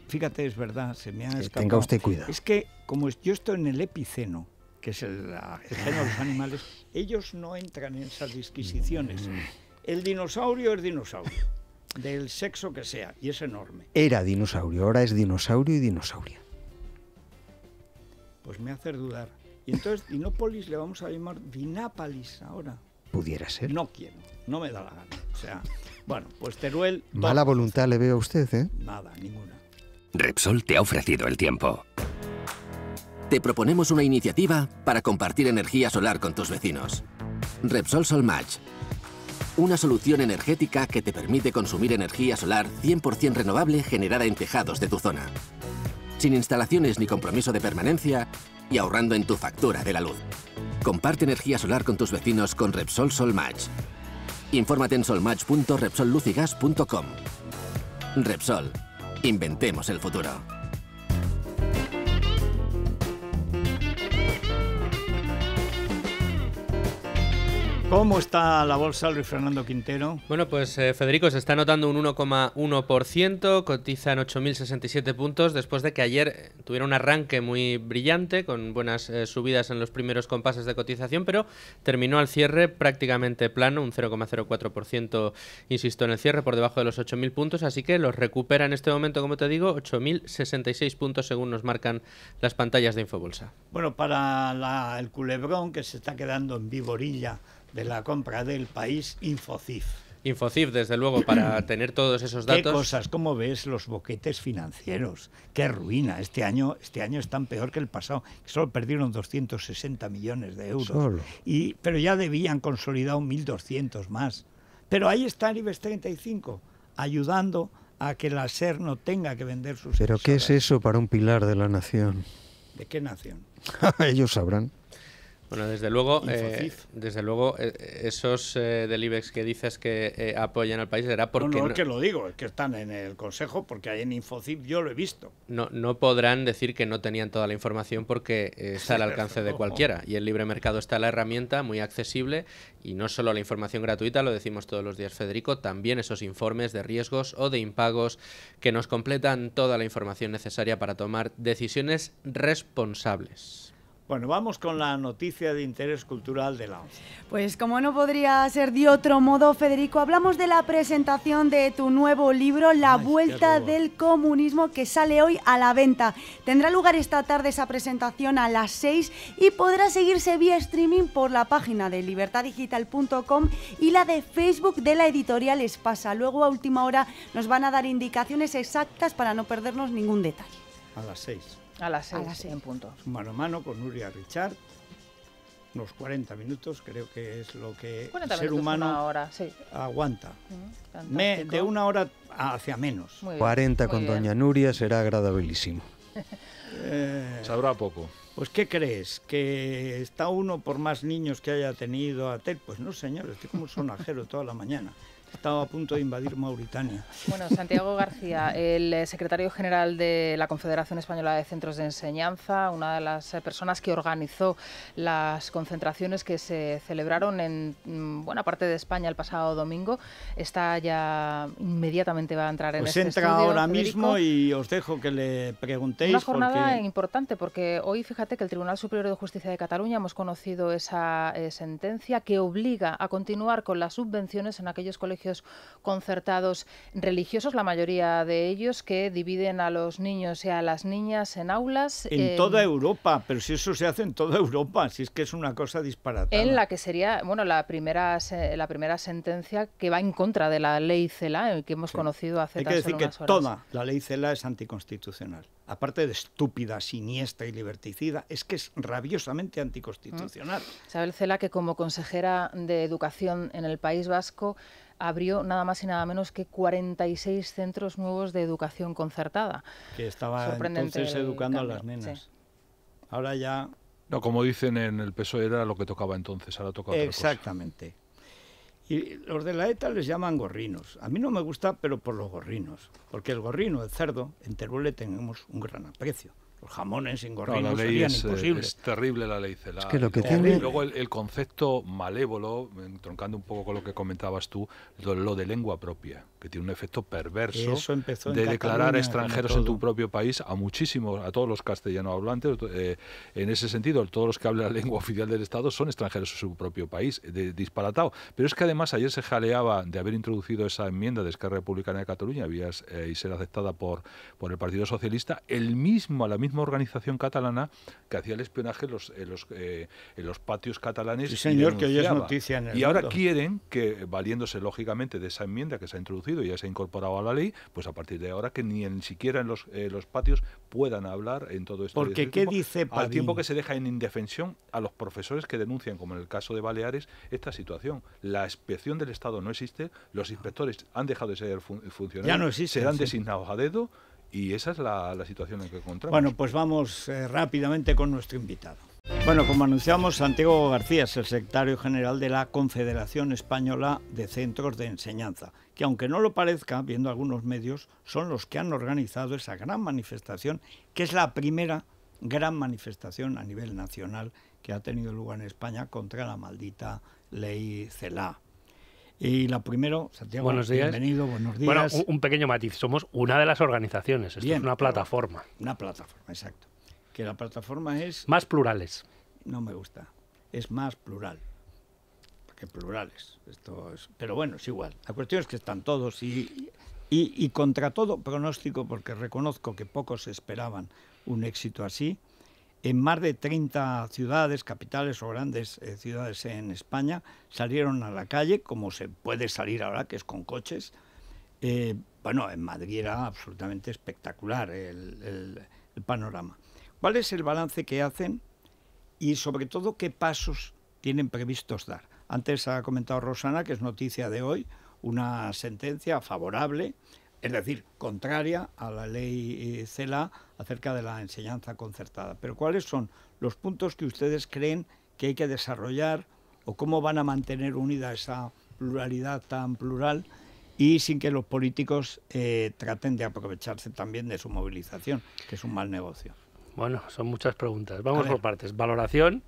Fíjate, es verdad, se me ha escapado. Tenga usted cuidado. Es que, como yo estoy en el epiceno, que es el, el género de los ah. animales, ellos no entran en esas disquisiciones. Mm. El dinosaurio es dinosaurio, del sexo que sea, y es enorme. Era dinosaurio, ahora es dinosaurio y dinosauria. Pues me hace dudar. Y entonces Dinópolis le vamos a llamar Dinápolis, ahora. Pudiera ser. No quiero no me da la gana. O sea, bueno, pues Teruel... Mala voluntad le veo a usted, ¿eh? Nada, ninguna. Repsol te ha ofrecido el tiempo. Te proponemos una iniciativa para compartir energía solar con tus vecinos. Repsol Sol Match. Una solución energética que te permite consumir energía solar 100% renovable generada en tejados de tu zona. Sin instalaciones ni compromiso de permanencia y ahorrando en tu factura de la luz. Comparte energía solar con tus vecinos con Repsol Sol Match. Infórmate en solmatch.repsollucigas.com. Repsol. Inventemos el futuro. ¿Cómo está la bolsa, Luis Fernando Quintero? Bueno, pues eh, Federico, se está notando un 1,1%, cotiza en 8.067 puntos, después de que ayer eh, tuviera un arranque muy brillante, con buenas eh, subidas en los primeros compases de cotización, pero terminó al cierre prácticamente plano, un 0,04%, insisto, en el cierre, por debajo de los 8.000 puntos, así que los recupera en este momento, como te digo, 8.066 puntos según nos marcan las pantallas de Infobolsa. Bueno, para la, el culebrón que se está quedando en Viborilla, de la compra del país Infocif. Infocif, desde luego, para (clears throat) tener todos esos datos. ¿Qué cosas? ¿Cómo ves los boquetes financieros? ¡Qué ruina! Este año, este año es tan peor que el pasado. Solo perdieron 260 millones de euros. Y, pero ya debían consolidar 1.200 más. Pero ahí está el 35, e ayudando a que la SER no tenga que vender sus... ¿Pero qué es eso para un pilar de la nación? ¿De qué nación? (laughs) Ellos sabrán. Bueno, desde luego, eh, desde luego eh, eh, esos del IBEX que dices que apoyan al país será porque... No, no, es que lo digo, es que están en el Consejo porque ahí en Infocif yo lo he visto. No, no podrán decir que no tenían toda la información porque (laughs) está al alcance de cualquiera y el libre mercado está la herramienta muy accesible y no solo la información gratuita, lo decimos todos los días Federico, también esos informes de riesgos o de impagos que nos completan toda la información necesaria para tomar decisiones responsables. Bueno, vamos con la noticia de interés cultural de la Pues como no podría ser de otro modo, Federico, hablamos de la presentación de tu nuevo libro, La Vuelta del Comunismo, que sale hoy a la venta. Tendrá lugar esta tarde esa presentación a las seis y podrá seguirse vía streaming por la página de libertaddigital.com y la de Facebook de la editorial Espasa. Luego a última hora nos van a dar indicaciones exactas para no perdernos ningún detalle. A las seis. A las 6 en punto. Mano a mano con Nuria Richard. Unos 40 minutos, creo que es lo que el ser humano aguanta. Mm, de una hora hacia menos. 40 con Doña Nuria será agradabilísimo. Eh, Sabrá poco. Pues ¿qué crees? ¿Que está uno por más niños que haya tenido a Tel? Pues no, señor, estoy como un sonajero toda la mañana estaba a punto de invadir Mauritania. Bueno, Santiago García, el eh, secretario general de la Confederación Española de Centros de Enseñanza, una de las eh, personas que organizó las concentraciones que se celebraron en mm, buena parte de España el pasado domingo, está ya inmediatamente va a entrar en pues este entra ahora mismo y os dejo que le preguntéis. Una jornada importante porque hoy fíjate que el Tribunal Superior de Justicia de Cataluña hemos conocido esa eh, sentencia que obliga a continuar con las subvenciones en aquellos colegios concertados religiosos, la mayoría de ellos que dividen a los niños y a las niñas en aulas. En toda Europa, pero si eso se hace en toda Europa, si es que es una cosa disparatada. En la que sería, bueno, la primera, la primera sentencia que va en contra de la ley CELA, eh, que hemos conocido hace Hay que decir que toda la ley CELA es anticonstitucional. Aparte de estúpida, siniestra y liberticida, es que es rabiosamente anticonstitucional. Sabe mm. Isabel Cela, que como consejera de Educación en el País Vasco, abrió nada más y nada menos que 46 centros nuevos de educación concertada. Que estaba entonces educando a las nenas. Ahora ya... No, como dicen en el PSOE era lo que tocaba entonces, ahora toca otra Exactamente. Y los de la ETA les llaman gorrinos. A mí no me gusta, pero por los gorrinos. Porque el gorrino, el cerdo, en Teruel le tenemos un gran aprecio jamones sin es, eh, imposibles. Es terrible la ley Es que lo que tiene... Y luego el, concepto malévolo, troncando un poco con lo que comentabas tú, lo, de lengua propia, que tiene un efecto perverso de declarar extranjeros en tu propio país a muchísimos, a todos los castellano hablantes. Eh, en ese sentido, todos los que hablan la lengua oficial del Estado son extranjeros en su propio país, de, disparatado. Pero es que además ayer se jaleaba de haber introducido esa enmienda de Esquerra Republicana de Cataluña eh, y ser aceptada por, por el Partido Socialista, el mismo, la organización catalana que hacía el espionaje en los, en los, eh, patios catalanes. señor, y que hoy es noticia Y ahora quieren que, valiéndose lógicamente de esa enmienda que se ha introducido y ya se ha incorporado a la ley, pues a partir de ahora que ni en, siquiera en los, eh, patios puedan hablar en todo esto. Porque, ¿qué dice Al tiempo que se deja en indefensión a los profesores que denuncian, como en el caso de Baleares, esta situación. La inspección del Estado no existe, los inspectores han dejado de ser funcionarios, ya no serán designados a dedo, y esa es la, situación en que encontramos. Bueno, pues vamos eh, rápidamente con nuestro invitado. Bueno, como anunciamos, Santiago García es el secretario general de la Confederación Española de Centros de Enseñanza, que aunque no lo parezca, viendo algunos medios, son los que han organizado esa gran manifestación, que es la primera gran manifestación a nivel nacional que ha tenido lugar en España contra la maldita ley CELA. Y la primero, Santiago, buenos días. bienvenido, buenos días. Bueno, un, pequeño matiz, somos una de las organizaciones, esto es una plataforma. Una plataforma, exacto. Que la plataforma es... Más plurales. No me gusta, es más plural Porque plurales. Esto es, pero bueno, es igual. La cuestión es que están todos y, y, y, contra todo pronóstico, porque reconozco que pocos esperaban un éxito así, en más de 30 ciudades, capitales o grandes eh, ciudades en España salieron a la calle, como se puede salir ahora, que es con coches. Eh, bueno, en Madrid era absolutamente espectacular el, el panorama. ¿Cuál es el balance que hacen y sobre todo qué pasos tienen previstos dar? Antes ha comentado Rosana, que es noticia de hoy, una sentencia favorable es decir, contraria a la ley eh, CELA acerca de la enseñanza concertada. Pero ¿cuáles son los puntos que ustedes creen que hay que desarrollar o cómo van a mantener unida esa pluralidad tan plural y sin que los políticos eh, traten de aprovecharse también de su movilización, que es un mal negocio? Bueno, son muchas preguntas. Vamos por partes. Valoración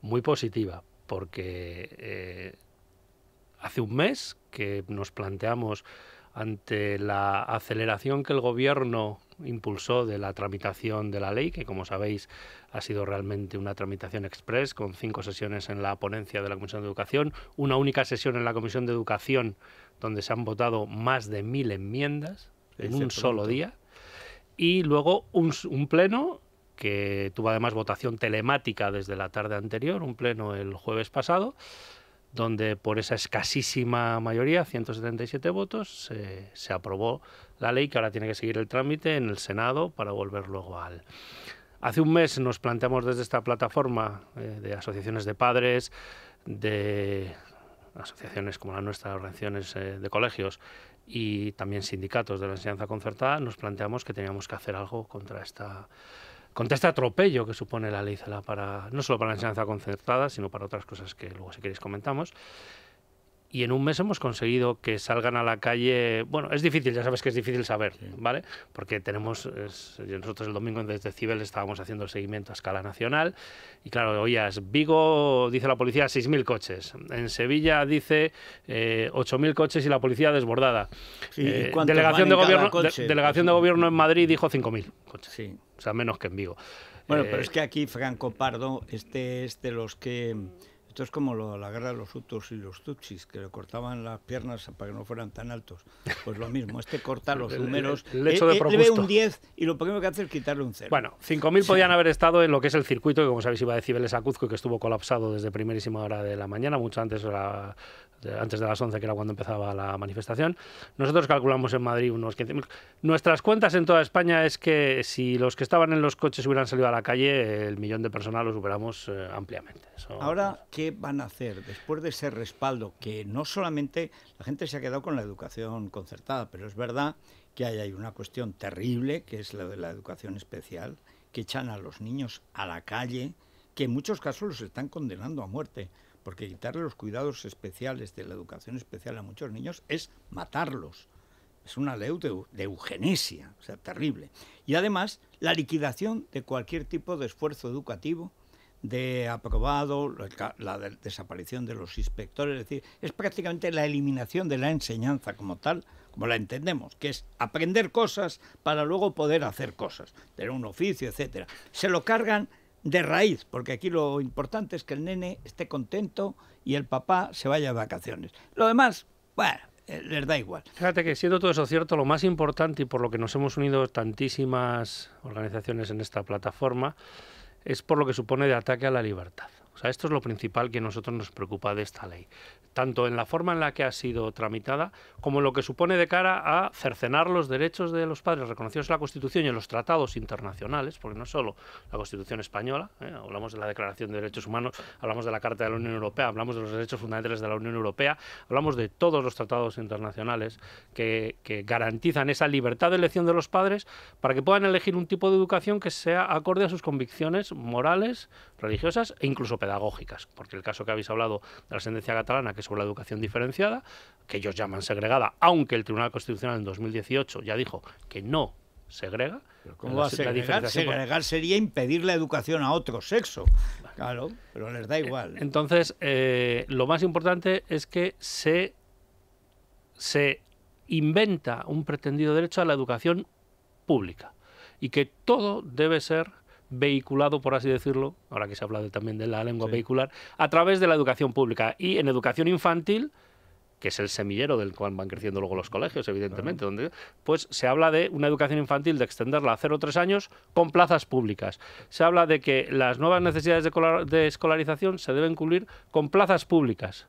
muy positiva, porque eh, hace un mes que nos planteamos ante la aceleración que el gobierno impulsó de la tramitación de la ley, que como sabéis ha sido realmente una tramitación express, con cinco sesiones en la ponencia de la Comisión de Educación, una única sesión en la Comisión de Educación donde se han votado más de mil enmiendas en un solo día, y luego un, un pleno que tuvo además votación telemática desde la tarde anterior, un pleno el jueves pasado, donde por esa escasísima mayoría, 177 votos, se aprobó la ley que ahora tiene que seguir el trámite en el Senado para volver luego al... Hace un mes nos planteamos desde esta plataforma eh, de asociaciones de padres, de asociaciones como la nuestra, organizaciones eh, de colegios y también sindicatos de la enseñanza concertada, nos planteamos que teníamos que hacer algo contra esta Contesta este atropello que supone la ley para, no solo para la enseñanza concertada, sino para otras cosas que luego si queréis comentamos. Y en un mes hemos conseguido que salgan a la calle. Bueno, es difícil, ya sabes que es difícil saber, ¿vale? Porque tenemos. nosotros el domingo desde Cibel estábamos haciendo el seguimiento a escala nacional. Y claro, oías, Vigo dice la policía 6.000 coches. En Sevilla dice eh, 8.000 coches y la policía desbordada. Y delegación de, gobierno, delegación de gobierno en mm, Madrid mm. dijo 5.000 coches. Sí o sea, menos que en Vigo. Bueno, eh, pero es que aquí Franco Pardo, este es de los que esto es como lo, la guerra de los hutus y los tuchis que le cortaban las piernas para que no fueran tan altos. Pues lo mismo, este corta los números, (laughs) Le le, eh, eh, un 10 y lo primero que hace es quitarle un 0. Bueno, 5.000 podían haber estado en lo que es el circuito, que como sabéis iba de Cibeles a Cuzco, que estuvo colapsado desde primerísima hora de la mañana, mucho antes de, antes de las 11, que era cuando empezaba la manifestación. Nosotros calculamos en Madrid unos 15.000. Nuestras cuentas en toda España es que si los que estaban en los coches hubieran salido a la calle, el millón de personas lo superamos eh, ampliamente. Ahora, van a hacer después de ese respaldo? Que no solamente la gente se ha quedado con la educación concertada, pero es verdad que hay, una cuestión terrible, que es la de la educación especial, que echan a los niños a la calle, que en muchos casos los están condenando a muerte, porque quitarle los cuidados especiales de la educación especial a muchos niños es matarlos. Es una ley de, de, eugenesia, o sea, terrible. Y además, la liquidación de cualquier tipo de esfuerzo educativo de aprobado la, desaparición de los inspectores, es decir, es prácticamente la eliminación de la enseñanza como tal, como la entendemos, que es aprender cosas para luego poder hacer cosas, tener un oficio, etcétera. Se lo cargan de raíz, porque aquí lo importante es que el nene esté contento y el papá se vaya de vacaciones. Lo demás, bueno, eh, les da igual. Fíjate que siendo todo eso cierto, lo más importante y por lo que nos hemos unido tantísimas organizaciones en esta plataforma es por lo que supone de ataque a la libertad esto es lo principal que nosotros nos preocupa de esta ley, tanto en la forma en la que ha sido tramitada como en lo que supone de cara a cercenar los derechos de los padres reconocidos en la Constitución y en los tratados internacionales, porque no solo la Constitución española, ¿eh? hablamos de la Declaración de Derechos Humanos, hablamos de la Carta de la Unión Europea, hablamos de los derechos fundamentales de la Unión Europea, hablamos de todos los tratados internacionales que, que garantizan esa libertad de elección de los padres para que puedan elegir un tipo de educación que sea acorde a sus convicciones morales, religiosas e incluso pedagógicas, porque el caso que habéis hablado de la sentencia catalana, que es sobre la educación diferenciada, que ellos llaman segregada, aunque el Tribunal Constitucional en 2018 ya dijo que no segrega. segregar? sería impedir la educación a otro sexo. Claro, pero les da eh, igual. Entonces, eh, lo más importante es que se, se inventa un pretendido derecho a la educación pública y que todo debe ser vehiculado, por así decirlo, ahora que se habla también de la lengua vehicular, a través de la educación pública. Y en educación infantil, que es el semillero del cual van creciendo luego los colegios, evidentemente, donde pues se habla de una educación infantil de extenderla a 0 3 años con plazas públicas. Se habla de que las nuevas necesidades de, de escolarización se deben cubrir con plazas públicas.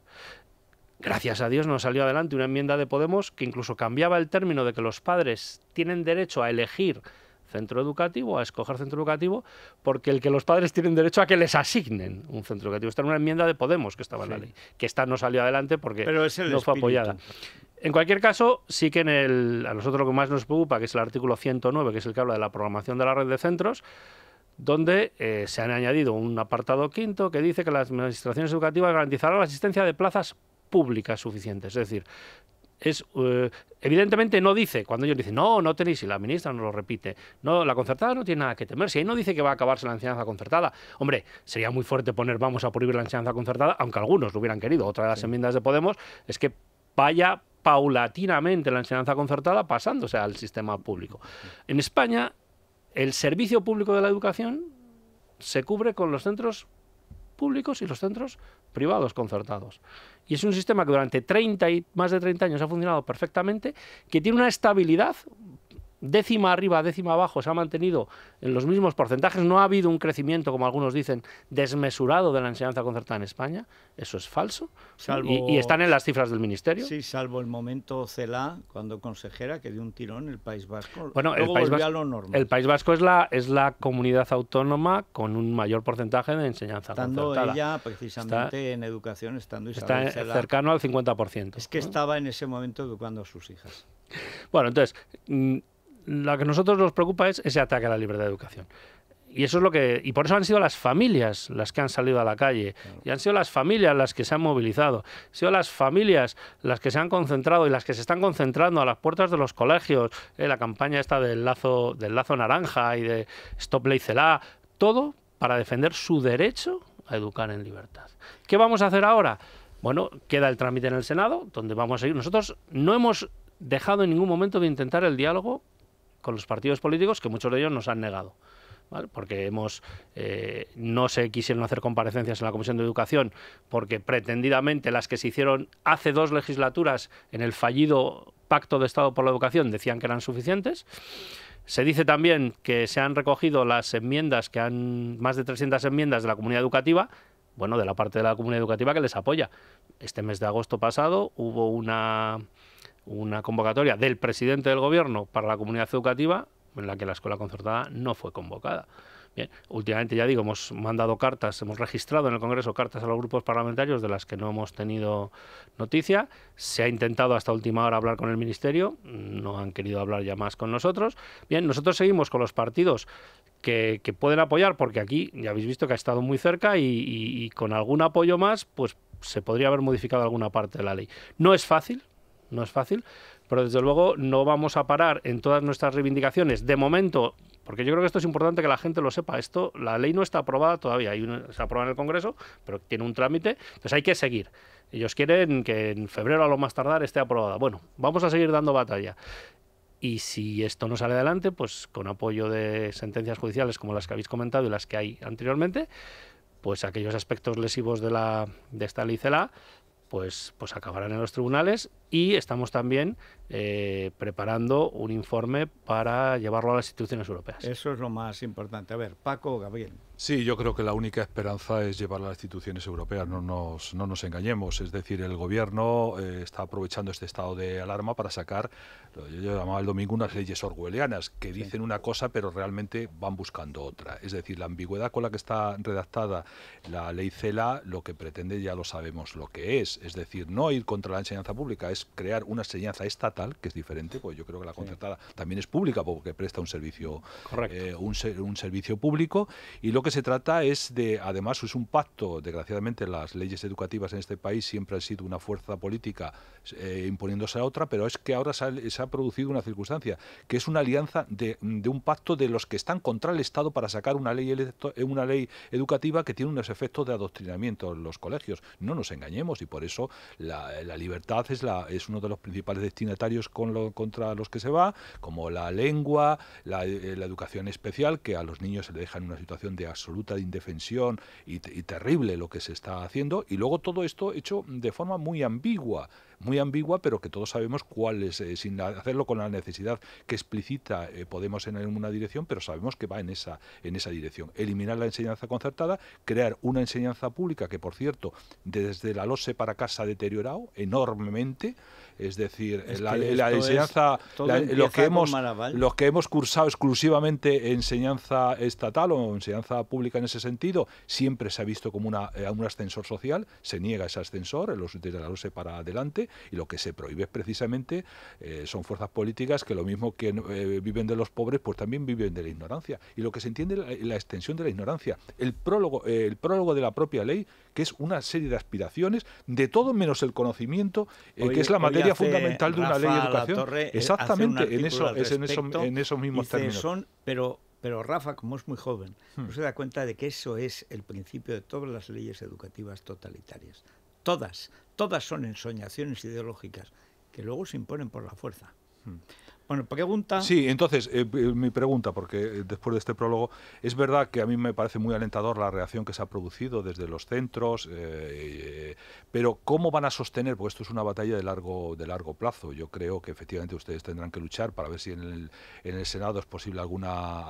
Gracias a Dios nos salió adelante una enmienda de Podemos que incluso cambiaba el término de que los padres tienen derecho a elegir centro educativo, a escoger centro educativo, porque el que los padres tienen derecho a que les asignen un centro educativo. Esta era una enmienda de Podemos que estaba en la ley, que esta no salió adelante porque no fue apoyada. En cualquier caso, sí que en el, a nosotros lo que más nos preocupa, que es el artículo 109, que es el que habla de la programación de la red de centros, donde eh, se han añadido un apartado quinto que dice que las administraciones educativas garantizarán la existencia de plazas públicas suficientes. Es decir, es eh, evidentemente no dice, cuando ellos dicen, no, no tenéis, y la ministra nos lo repite, no, la concertada no tiene nada que temer, si ahí no dice que va a acabarse la enseñanza concertada, hombre, sería muy fuerte poner vamos a prohibir la enseñanza concertada, aunque algunos lo hubieran querido. Otra de las enmiendas de Podemos es que vaya paulatinamente la enseñanza concertada pasándose al sistema público. En España, el servicio público de la educación se cubre con los centros públicos y los centros privados concertados. Y es un sistema que durante 30 y más de 30 años ha funcionado perfectamente, que tiene una estabilidad, décima arriba, décima abajo, se ha mantenido en los mismos porcentajes, no ha habido un crecimiento, como algunos dicen, desmesurado de la enseñanza concertada en España, eso es falso, y, están en las cifras del Ministerio. Sí, salvo el momento Cela, cuando consejera, que dio un tirón el País Vasco. Bueno, el País, Vasco, es la, es la comunidad autónoma con un mayor porcentaje de enseñanza estando concertada. ella precisamente en educación, estando Está cercano al 50%. Es que estaba en ese momento educando a sus hijas. Bueno, entonces mm, lo que a nosotros nos preocupa es ese ataque a la libertad de educación. Y eso es lo que y por eso han sido las familias las que han salido a la calle y han sido las familias las que se han movilizado, han sido las familias las que se han concentrado y las que se están concentrando a las puertas de los colegios, eh, la campaña esta del lazo del lazo naranja y de Stop Leicelá, todo para defender su derecho a educar en libertad. ¿Qué vamos a hacer ahora? Bueno, queda el trámite en el Senado, donde vamos a ir. Nosotros no hemos dejado en ningún momento de intentar el diálogo con los partidos políticos que muchos de ellos nos han negado. porque hemos eh, no se quisieron hacer comparecencias en la Comisión de Educación porque pretendidamente las que se hicieron hace dos legislaturas en el fallido Pacto de Estado por la Educación decían que eran suficientes. Se dice también que se han recogido las enmiendas, que han más de 300 enmiendas de la comunidad educativa, bueno, de la parte de la comunidad educativa que les apoya. Este mes de agosto pasado hubo una una convocatoria del presidente del gobierno para la comunidad educativa en la que la escuela concertada no fue convocada. Bien, últimamente ya digo, hemos mandado cartas, hemos registrado en el Congreso cartas a los grupos parlamentarios de las que no hemos tenido noticia. Se ha intentado hasta última hora hablar con el Ministerio, no han querido hablar ya más con nosotros. Bien, nosotros seguimos con los partidos que, pueden apoyar, porque aquí ya habéis visto que ha estado muy cerca y, y con algún apoyo más, pues se podría haber modificado alguna parte de la ley. No es fácil, no es fácil, pero desde luego no vamos a parar en todas nuestras reivindicaciones. De momento, porque yo creo que esto es importante que la gente lo sepa, esto, la ley no está aprobada todavía, Hay se aprueba en el Congreso, pero tiene un trámite, pues hay que seguir. Ellos quieren que en febrero a lo más tardar esté aprobada. Bueno, vamos a seguir dando batalla. Y si esto no sale adelante, pues con apoyo de sentencias judiciales como las que habéis comentado y las que hay anteriormente, pues aquellos aspectos lesivos de, la, de esta ley pues, pues acabarán en los tribunales y estamos también eh, preparando un informe para llevarlo a las instituciones europeas. Eso es lo más importante. A ver, Paco, Gabriel. Sí, yo creo que la única esperanza es llevarlo a las instituciones europeas, no nos, no nos engañemos. Es decir, el gobierno eh, está aprovechando este estado de alarma para sacar, yo llamaba el domingo, unas leyes orwellianas que dicen una cosa pero realmente van buscando otra. Es decir, la ambigüedad con la que está redactada la ley CELA lo que pretende ya lo sabemos lo que es. Es decir, no ir contra la enseñanza pública, es crear una enseñanza estatal, que es diferente, pues yo creo que la concertada también es pública porque presta un servicio, eh, un, servicio público. Y lo que se trata es de, además, es un pacto, desgraciadamente las leyes educativas en este país siempre han sido una fuerza política eh, imponiéndose a otra, pero es que ahora se ha, producido una circunstancia, que es una alianza de, un pacto de los que están contra el Estado para sacar una ley, eh, una ley educativa que tiene unos efectos de adoctrinamiento en los colegios. No nos engañemos y por eso la libertad es la es uno de los principales destinatarios con contra los que se va, como la lengua, eh, la, educación especial, que a los niños se le deja en una situación de absoluta indefensión y, y terrible lo que se está haciendo, y luego todo esto hecho de forma muy ambigua muy ambigua, pero que todos sabemos cuál es, eh, sin hacerlo con la necesidad que explicita eh, Podemos en alguna dirección, pero sabemos que va en esa, en esa dirección. Eliminar la enseñanza concertada, crear una enseñanza pública que, por cierto, desde la LOSE para casa ha deteriorado enormemente. Es decir, la, enseñanza, lo, que hemos, que hemos cursado exclusivamente enseñanza estatal o enseñanza pública en ese sentido, siempre se ha visto como una, eh, un ascensor social, se niega ese ascensor, los la se para adelante y lo que se prohíbe precisamente eh, son fuerzas políticas que lo mismo que eh, viven de los pobres, pues también viven de la ignorancia. Y lo que se entiende la, la extensión de la ignorancia. El prólogo, el prólogo de la propia ley que es una serie de aspiraciones de todo menos el conocimiento, eh, que es la materia fundamental de una ley de educación. Eh, Exactamente, en, eso, es en, en esos mismos términos. Son, pero, pero Rafa, como es muy joven, no hmm. se da cuenta de que eso es el principio de todas las leyes educativas totalitarias. Todas, todas son ensoñaciones ideológicas que luego se imponen por la fuerza. Hmm. Bueno, pregunta. Sí, entonces, eh, eh, mi pregunta, porque eh, después de este prólogo, es verdad que a mí me parece muy alentador la reacción que se ha producido desde los centros, pero ¿cómo van a sostener? Porque esto es una batalla de largo, de largo plazo. Yo creo que efectivamente ustedes tendrán que luchar para ver si en el, en el Senado es posible alguna,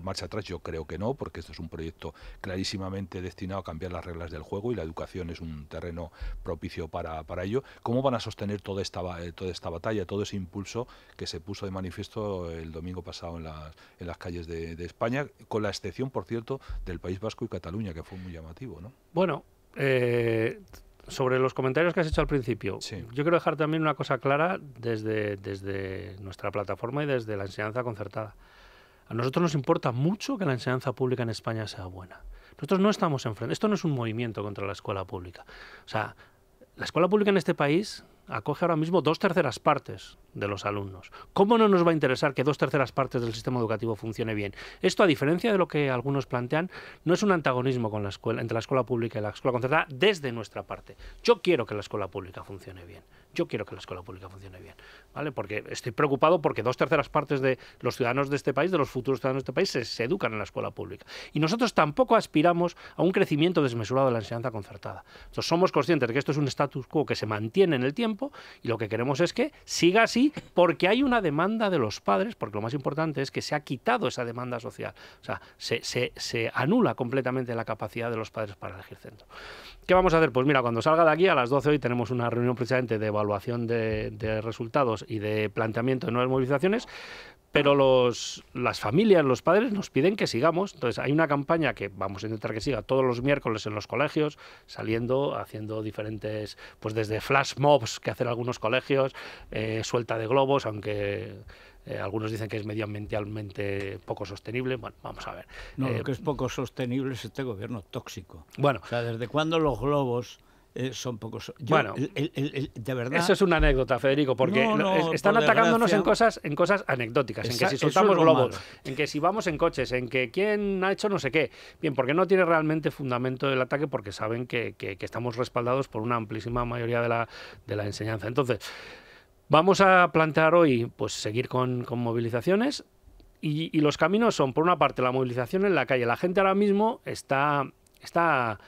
marcha atrás. Yo creo que no, porque esto es un proyecto clarísimamente destinado a cambiar las reglas del juego y la educación es un terreno propicio para, para ello. ¿Cómo van a sostener toda esta, toda esta batalla, todo ese impulso que se puso de manifiesto el domingo pasado en las, en las calles de, España, con la excepción, por cierto, del País Vasco y Cataluña, que fue muy llamativo. ¿no? Bueno, eh, sobre los comentarios que has hecho al principio, yo quiero dejar también una cosa clara desde, desde nuestra plataforma y desde la enseñanza concertada. A nosotros nos importa mucho que la enseñanza pública en España sea buena. Nosotros no estamos enfrente. Esto no es un movimiento contra la escuela pública. O sea, la escuela pública en este país acoge ahora mismo dos terceras partes de los alumnos. ¿Cómo no nos va a interesar que dos terceras partes del sistema educativo funcione bien? Esto, a diferencia de lo que algunos plantean, no es un antagonismo con la escuela, entre la escuela pública y la escuela concertada desde nuestra parte. Yo quiero que la escuela pública funcione bien. Yo quiero que la escuela pública funcione bien, ¿vale? Porque estoy preocupado porque dos terceras partes de los ciudadanos de este país, de los futuros ciudadanos de este país, se, se educan en la escuela pública. Y nosotros tampoco aspiramos a un crecimiento desmesurado de la enseñanza concertada. Entonces, somos conscientes de que esto es un status quo que se mantiene en el tiempo y lo que queremos es que siga así porque hay una demanda de los padres, porque lo más importante es que se ha quitado esa demanda social. O sea, se, anula completamente la capacidad de los padres para elegir centro. ¿Qué vamos a hacer? Pues mira, cuando salga de aquí a las 12 hoy tenemos una reunión precisamente de evaluación de, de resultados y de planteamiento de nuevas movilizaciones pero los, las familias, los padres nos piden que sigamos. Entonces hay una campaña que vamos a intentar que siga todos los miércoles en los colegios, saliendo, haciendo diferentes, pues desde flash mobs que hacen algunos colegios, eh, suelta de globos, aunque... Eh, algunos dicen que es medioambientalmente poco sostenible. Bueno, vamos a ver. No, lo eh, que es poco sostenible es este gobierno tóxico. Bueno. O sea, ¿desde cuándo los globos eh, son pocos. bueno, de verdad. Eso es una anécdota, Federico, porque están atacándonos en cosas, en cosas anecdóticas, en que si soltamos globos, en que si vamos en coches, en que quién ha hecho no sé qué. Bien, porque no tiene realmente fundamento el ataque, porque saben que, estamos respaldados por una amplísima mayoría de la, de la enseñanza. Entonces. Vamos a plantear hoy, pues seguir con, movilizaciones, y, los caminos son, por una parte, la movilización en la calle. La gente ahora mismo está, está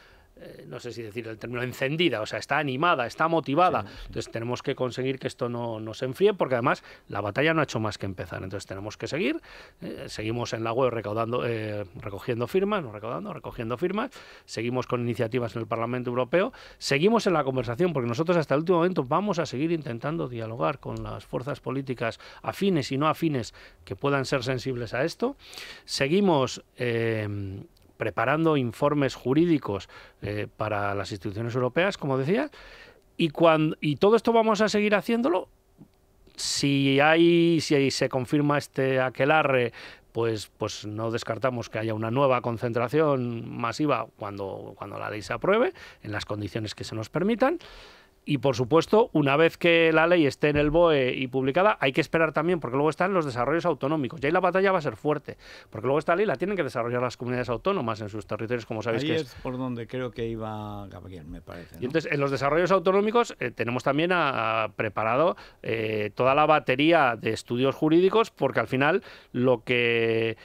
eh, no sé si decir el término, encendida, o sea, está animada, está motivada. Entonces tenemos que conseguir que esto no, nos se enfríe, porque además la batalla no ha hecho más que empezar. Entonces tenemos que seguir, eh, seguimos en la web recaudando, eh, recogiendo firmas, no recaudando, recogiendo firmas, seguimos con iniciativas en el Parlamento Europeo, seguimos en la conversación, porque nosotros hasta el último momento vamos a seguir intentando dialogar con las fuerzas políticas afines y no afines que puedan ser sensibles a esto. Seguimos preparando informes jurídicos eh, para las instituciones europeas, como decía, y, todo esto vamos a seguir haciéndolo. Si, hay, si se confirma este aquelarre pues, pues, no descartamos que haya una nueva concentración masiva cuando la ley se apruebe, en las condiciones que se nos permitan. Y por supuesto, una vez que la ley esté en el BOE y publicada, hay que esperar también, porque luego están los desarrollos autonómicos. Y ahí la batalla va a ser fuerte, porque luego esta ley la tienen que desarrollar las comunidades autónomas en sus territorios, como sabéis que es, es. por donde creo que iba Gabriel, me parece. Y entonces, en los desarrollos autonómicos eh, tenemos también ah, preparado eh, toda la batería de estudios jurídicos, porque al final lo que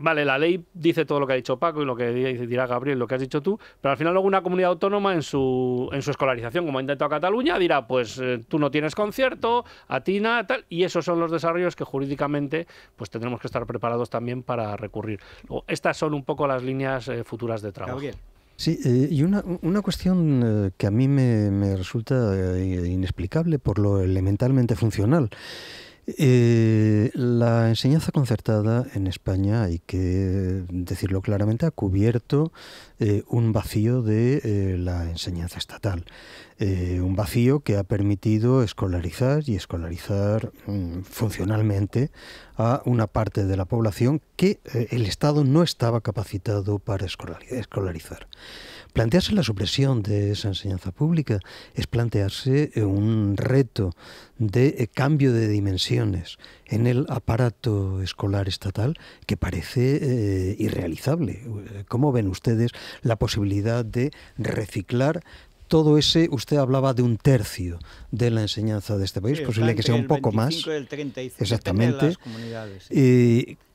vale, la ley dice todo lo que ha dicho Paco y lo que dirá Gabriel, lo que has dicho tú, pero al final luego una comunidad autónoma en su, en su escolarización, como ha intentado Cataluña, dirá, pues eh, tú no tienes concierto, a ti nada, tal, y esos son los desarrollos que jurídicamente pues tendremos que estar preparados también para recurrir. estas son un poco las líneas eh, futuras de trabajo. Sí, eh, y una, una cuestión que a mí me, resulta inexplicable por lo elementalmente funcional. Eh, la enseñanza concertada en España, hay que decirlo claramente, ha cubierto eh, un vacío de eh, la enseñanza estatal. un vacío que ha permitido escolarizar y escolarizar mm, funcionalmente a una parte de la población que el Estado no estaba capacitado para escolarizar. Plantearse la supresión de esa enseñanza pública es plantearse eh, un reto de eh, cambio de dimensiones en el aparato escolar estatal que parece eh, irrealizable. ¿Cómo ven ustedes la posibilidad de reciclar todo ese, usted hablaba de un tercio de la enseñanza de este país, posible que sea un poco más. exactamente.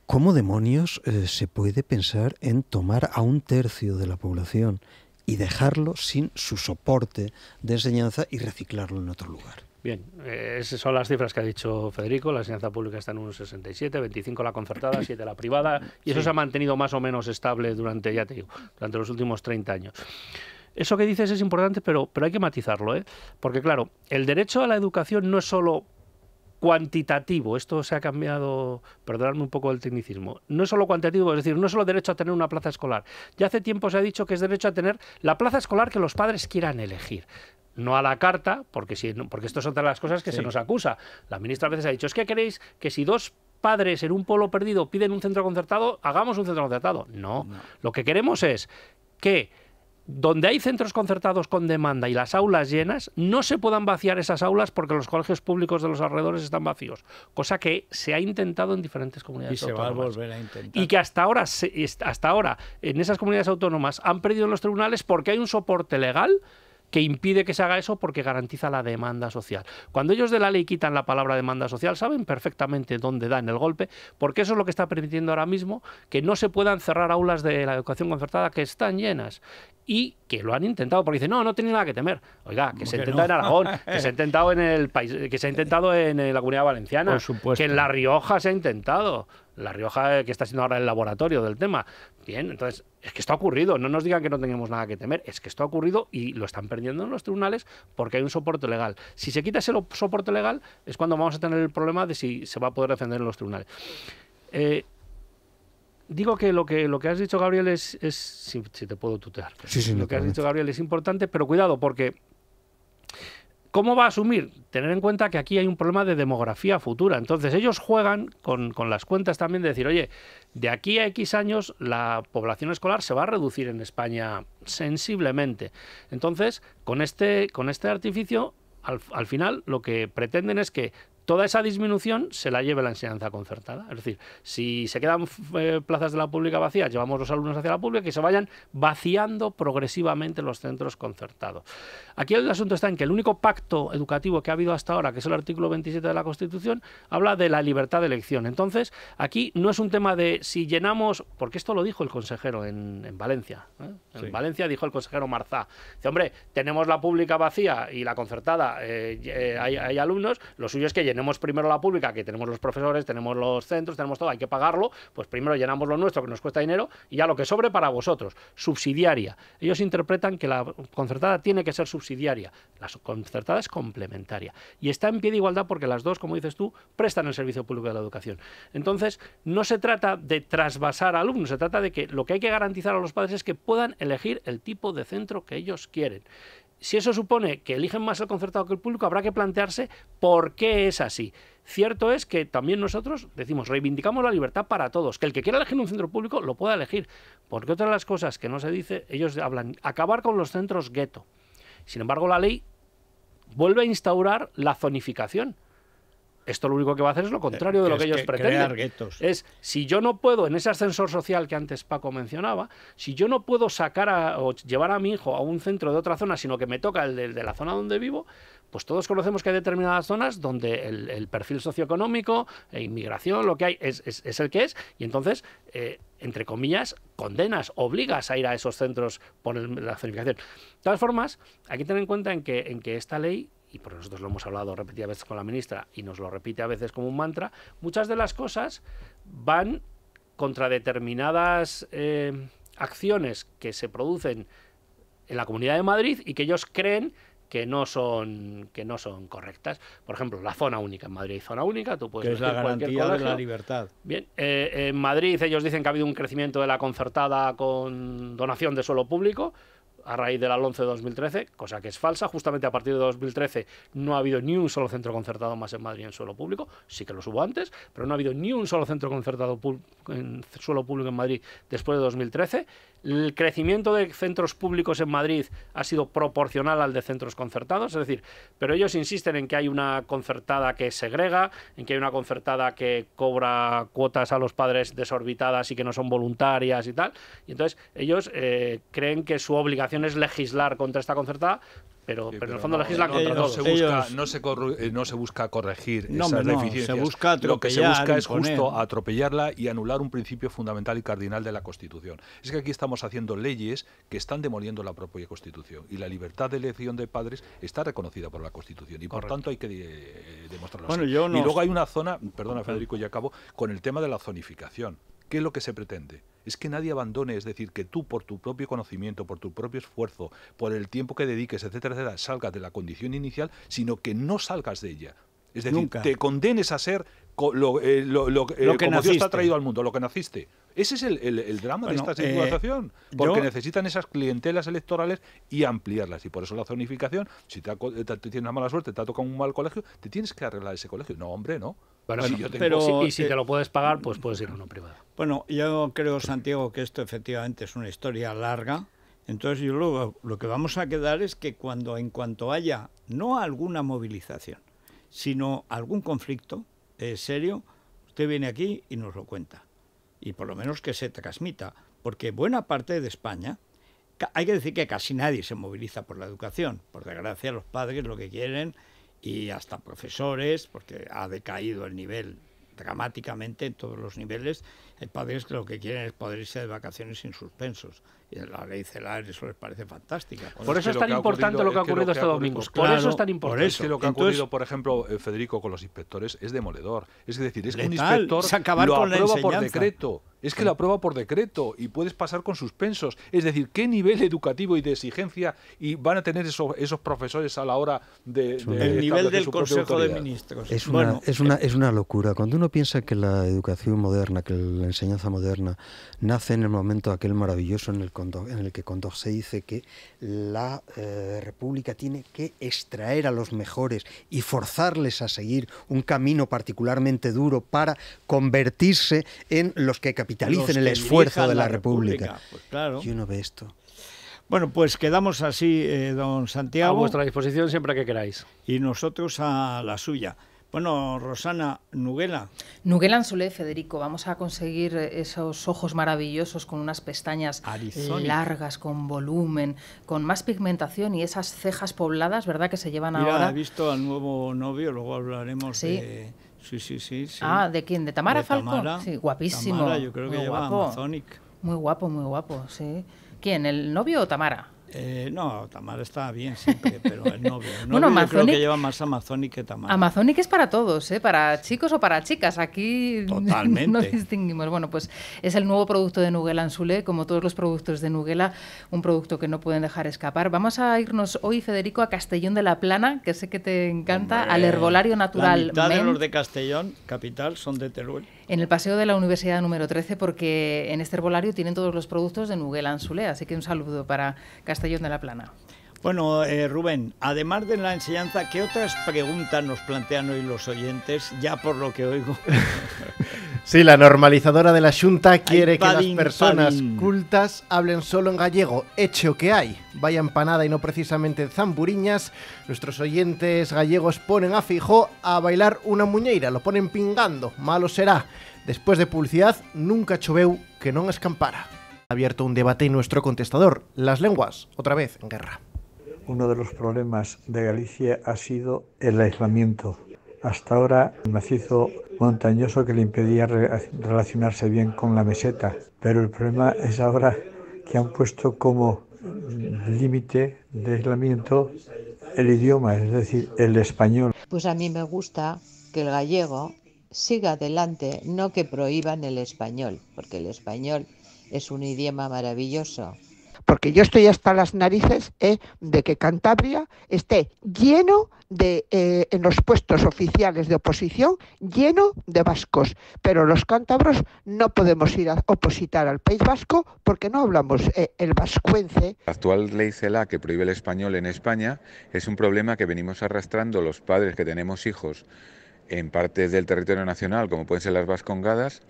¿Cómo demonios se puede pensar en tomar a un tercio de la población y dejarlo sin su soporte de enseñanza y reciclarlo en otro lugar. Bien, eh, esas son las cifras que ha dicho Federico. La enseñanza pública está en un 67, 25 la concertada, 7 la privada, y eso se ha mantenido más o menos estable durante, ya te digo, durante los últimos 30 años. Eso que dices es importante, pero, pero hay que matizarlo, ¿eh? porque claro, el derecho a la educación no es solo cuantitativo, esto se ha cambiado, perdonadme un poco el tecnicismo, no es solo cuantitativo, es decir, no es solo derecho a tener una plaza escolar. Ya hace tiempo se ha dicho que es derecho a tener la plaza escolar que los padres quieran elegir no a la carta, porque, si, porque esto es otra de las cosas que se nos acusa. La ministra a veces ha dicho, es que queréis que si dos padres en un pueblo perdido piden un centro concertado, hagamos un centro concertado. no. lo que queremos es que donde hay centros concertados con demanda y las aulas llenas, no se puedan vaciar esas aulas porque los colegios públicos de los alrededores están vacíos, cosa que se ha intentado en diferentes comunidades y autónomas. Se va a volver a intentar. Y que hasta ahora, hasta ahora en esas comunidades autónomas han perdido en los tribunales porque hay un soporte legal que impide que se haga eso porque garantiza la demanda social. Cuando ellos de la ley quitan la palabra demanda social, saben perfectamente dónde dan el golpe, porque eso es lo que está permitiendo ahora mismo que no se puedan cerrar aulas de la educación concertada que están llenas y que lo han intentado porque dicen no no tiene nada que temer oiga que se ha intentado en Aragón (laughs) que se ha intentado en el país que se ha intentado en eh, la Comunidad Valenciana que en la Rioja se ha intentado la Rioja, eh, que está siendo ahora el laboratorio del tema. Bien, entonces, es que esto ha ocurrido. No nos digan que no tenemos nada que temer. Es que esto ha ocurrido y lo están perdiendo en los tribunales porque hay un soporte legal. Si se quita ese soporte legal, es cuando vamos a tener el problema de si se va a poder defender en los tribunales. Eh, digo que lo que lo que has dicho Gabriel es, es si, te puedo tutear sí, sí, lo que has dicho Gabriel es importante pero cuidado porque ¿Cómo va a asumir? Tener en cuenta que aquí hay un problema de demografía futura. Entonces ellos juegan con, las cuentas también de decir, oye, de aquí a X años la población escolar se va a reducir en España sensiblemente. Entonces, con este, este artificio, al final lo que pretenden es que toda esa disminución se la lleve la enseñanza concertada. Es decir, si se quedan eh, plazas de la pública vacías, llevamos los alumnos hacia la pública y se vayan vaciando progresivamente los centros concertados. Aquí el asunto está en que el único pacto educativo que ha habido hasta ahora, que es el artículo 27 de la Constitución, habla de la libertad de elección. Entonces, aquí no es un tema de si llenamos, porque esto lo dijo el consejero en, Valencia. ¿eh? En Valencia dijo el consejero Marzá. Dice, hombre, tenemos la pública vacía y la concertada, eh, hay, alumnos, lo suyo es que llenemos tenemos primero la pública, que tenemos los profesores, tenemos los centros, tenemos todo, hay que pagarlo, pues primero llenamos lo nuestro, que nos cuesta dinero, y ya lo que sobre para vosotros, subsidiaria. Ellos interpretan que la concertada tiene que ser subsidiaria, la concertada es complementaria, y está en pie de igualdad porque las dos, como dices tú, prestan el servicio público de la educación. Entonces, no se trata de trasvasar alumnos, se trata de que lo que hay que garantizar a los padres es que puedan elegir el tipo de centro que ellos quieren si eso supone que eligen más el concertado que el público, habrá que plantearse por qué es así. Cierto es que también nosotros decimos, reivindicamos la libertad para todos, que el que quiera elegir un centro público lo pueda elegir, porque otra de las cosas que no se dice, ellos hablan, acabar con los centros gueto. Sin embargo, la ley vuelve a instaurar la zonificación. Esto lo único que va a hacer es lo eh, contrario de lo que, ellos pretenden. Es si yo no puedo, en ese ascensor social que antes Paco mencionaba, si yo no puedo sacar a, o llevar a mi hijo a un centro de otra zona, sino que me toca el de, la zona donde vivo, pues todos conocemos que hay determinadas zonas donde el, perfil socioeconómico, e inmigración, lo que hay es, el que es, y entonces, eh, entre comillas, condenas, obligas a ir a esos centros por la certificación De todas formas, hay que tener en cuenta en que, en que esta ley y por nosotros lo hemos hablado repetidas veces con la ministra y nos lo repite a veces como un mantra, muchas de las cosas van contra determinadas eh, acciones que se producen en la Comunidad de Madrid y que ellos creen que no son que no son correctas. Por ejemplo, la zona única. En Madrid zona única, tú puedes que es la garantía de la libertad. Bien, eh, en Madrid ellos dicen que ha habido un crecimiento de la concertada con donación de suelo público a raíz del alonce de 2013, cosa que es falsa. Justamente a partir de 2013 no ha habido ni un solo centro concertado más en Madrid en suelo público, sí que los hubo antes, pero no ha habido ni un solo centro concertado en suelo público en Madrid después de 2013. El crecimiento de centros públicos en Madrid ha sido proporcional al de centros concertados, es decir, pero ellos insisten en que hay una concertada que segrega, en que hay una concertada que cobra cuotas a los padres desorbitadas y que no son voluntarias y tal. Y entonces ellos eh, creen que su obligación es legislar contra esta concertada, pero, pero, en el fondo la no, no, Se busca, no, se no se busca corregir esas deficiencias. Se busca Lo que se busca es justo atropellarla y anular un principio fundamental y cardinal de la Constitución. Es que aquí estamos haciendo leyes que están demoliendo la propia Constitución y la libertad de elección de padres está reconocida por la Constitución y por tanto hay que eh, demostrarlo así. y luego hay una zona, perdona Federico, ya acabo, con el tema de la zonificación. ¿Qué es lo que se pretende? Es que nadie abandone, es decir, que tú por tu propio conocimiento, por tu propio esfuerzo, por el tiempo que dediques, etcétera, etcétera, salgas de la condición inicial, sino que no salgas de ella. Es decir, te condenes a ser eh, eh, lo, que como Dios ha traído al mundo, lo que naciste. Ese es el, drama de esta situación, eh, porque necesitan esas clientelas electorales y ampliarlas. Y por eso la zonificación, si te, ha, tienes una mala suerte, te ha tocado un mal colegio, te tienes que arreglar ese colegio. No, hombre, no. pero, y si te lo puedes pagar, pues puedes ir a uno privado. Bueno, yo creo, Santiago, que esto efectivamente es una historia larga. Entonces, yo luego lo que vamos a quedar es que cuando, en cuanto haya, no alguna movilización, sino algún conflicto, en serio, usted viene aquí y nos lo cuenta. Y por lo menos que se transmita, porque buena parte de España, hay que decir que casi nadie se moviliza por la educación. Por desgracia, los padres lo que quieren, y hasta profesores, porque ha decaído el nivel dramáticamente en todos los niveles, hay padres que lo que quieren es poder irse de vacaciones sin suspensos la ley CELAR eso les parece fantástica. Este por, eso es tan importante lo que ha ocurrido este domingo. Por eso es tan importante. que lo que ha ocurrido, por ejemplo, eh, Federico, con los inspectores es demoledor. Es decir, es que un inspector se lo aprueba por decreto. Es que la lo aprueba por decreto y puedes pasar con suspensos. Es decir, ¿qué nivel educativo y de exigencia y van a tener esos, profesores a la hora de... El nivel del Consejo de Ministros. Es una, es, una, eh, es una locura. Cuando uno piensa que la educación moderna, que la enseñanza moderna, nace en el momento aquel maravilloso en el en el que se dice que la eh, República tiene que extraer a los mejores y forzarles a seguir un camino particularmente duro para convertirse en los que capitalicen el esfuerzo de la, República. Pues uno ve esto. Bueno, pues quedamos así, eh, don Santiago. A vuestra disposición siempre que queráis. Y nosotros a la suya. Bueno, Rosana, Nuguela. Nuguela Soledad, Federico, vamos a conseguir esos ojos maravillosos con unas pestañas largas, con volumen, con más pigmentación y esas cejas pobladas, ¿verdad? Que se llevan Mira, Ya he visto al nuevo novio, luego hablaremos de... Sí, sí, sí, Ah, ¿de quién? ¿De Tamara de Falcón? Tamara, sí, guapísimo. Tamara, yo creo que lleva guapo. Amazonic. Muy guapo, muy guapo, sí. ¿Quién? ¿El novio o Tamara? Eh, no, Tamar está bien siempre, (laughs) pero el novio. creo que lleva más Amazonic que Tamar. Amazonic es para todos, ¿eh? para chicos o para chicas. Aquí (laughs) Totalmente. no distinguimos. Bueno, pues es el nuevo producto de en zulé como todos los productos de Nuguela, un producto que no pueden dejar escapar. Vamos a irnos hoy, Federico, a Castellón de la Plana, que sé que te encanta, al herbolario natural. La de los de Castellón, capital, son de Teruel en el paseo de la Universidad número 13, porque en este herbolario tienen todos los productos de Nuguel Anzulé. Así que un saludo para Castellón de la Plana. Bueno, eh, Rubén, además de la enseñanza, ¿qué otras preguntas nos plantean hoy los oyentes? Ya por lo que oigo. (laughs) Sí, la normalizadora de la Junta quiere que las personas cultas hablen solo en gallego, hecho que hay. Vaya empanada y no precisamente zamburiñas. Nuestros oyentes gallegos ponen a Fijo a bailar una muñeira, lo ponen pingando, malo será. Después de publicidad, nunca choveu que no escampara. Ha abierto un debate y nuestro contestador, las lenguas, otra vez en guerra uno de los problemas de Galicia ha sido el aislamiento. Hasta ahora el macizo montañoso que le impedía relacionarse bien con la meseta, pero el problema es ahora que han puesto como límite de aislamiento el idioma, es decir, el español. Pues a mí me gusta que el gallego siga adelante, no que prohíban el español, porque el español es un idioma maravilloso porque yo estoy hasta las narices ¿eh? de que Cantabria esté lleno de, eh, en los puestos oficiales de oposición, lleno de vascos. Pero los cántabros no podemos ir a opositar al País Vasco porque no hablamos eh, el vascuence. La actual ley CELA que prohíbe el español en España es un problema que venimos arrastrando los padres que tenemos hijos en partes del territorio nacional, como pueden ser las vascongadas,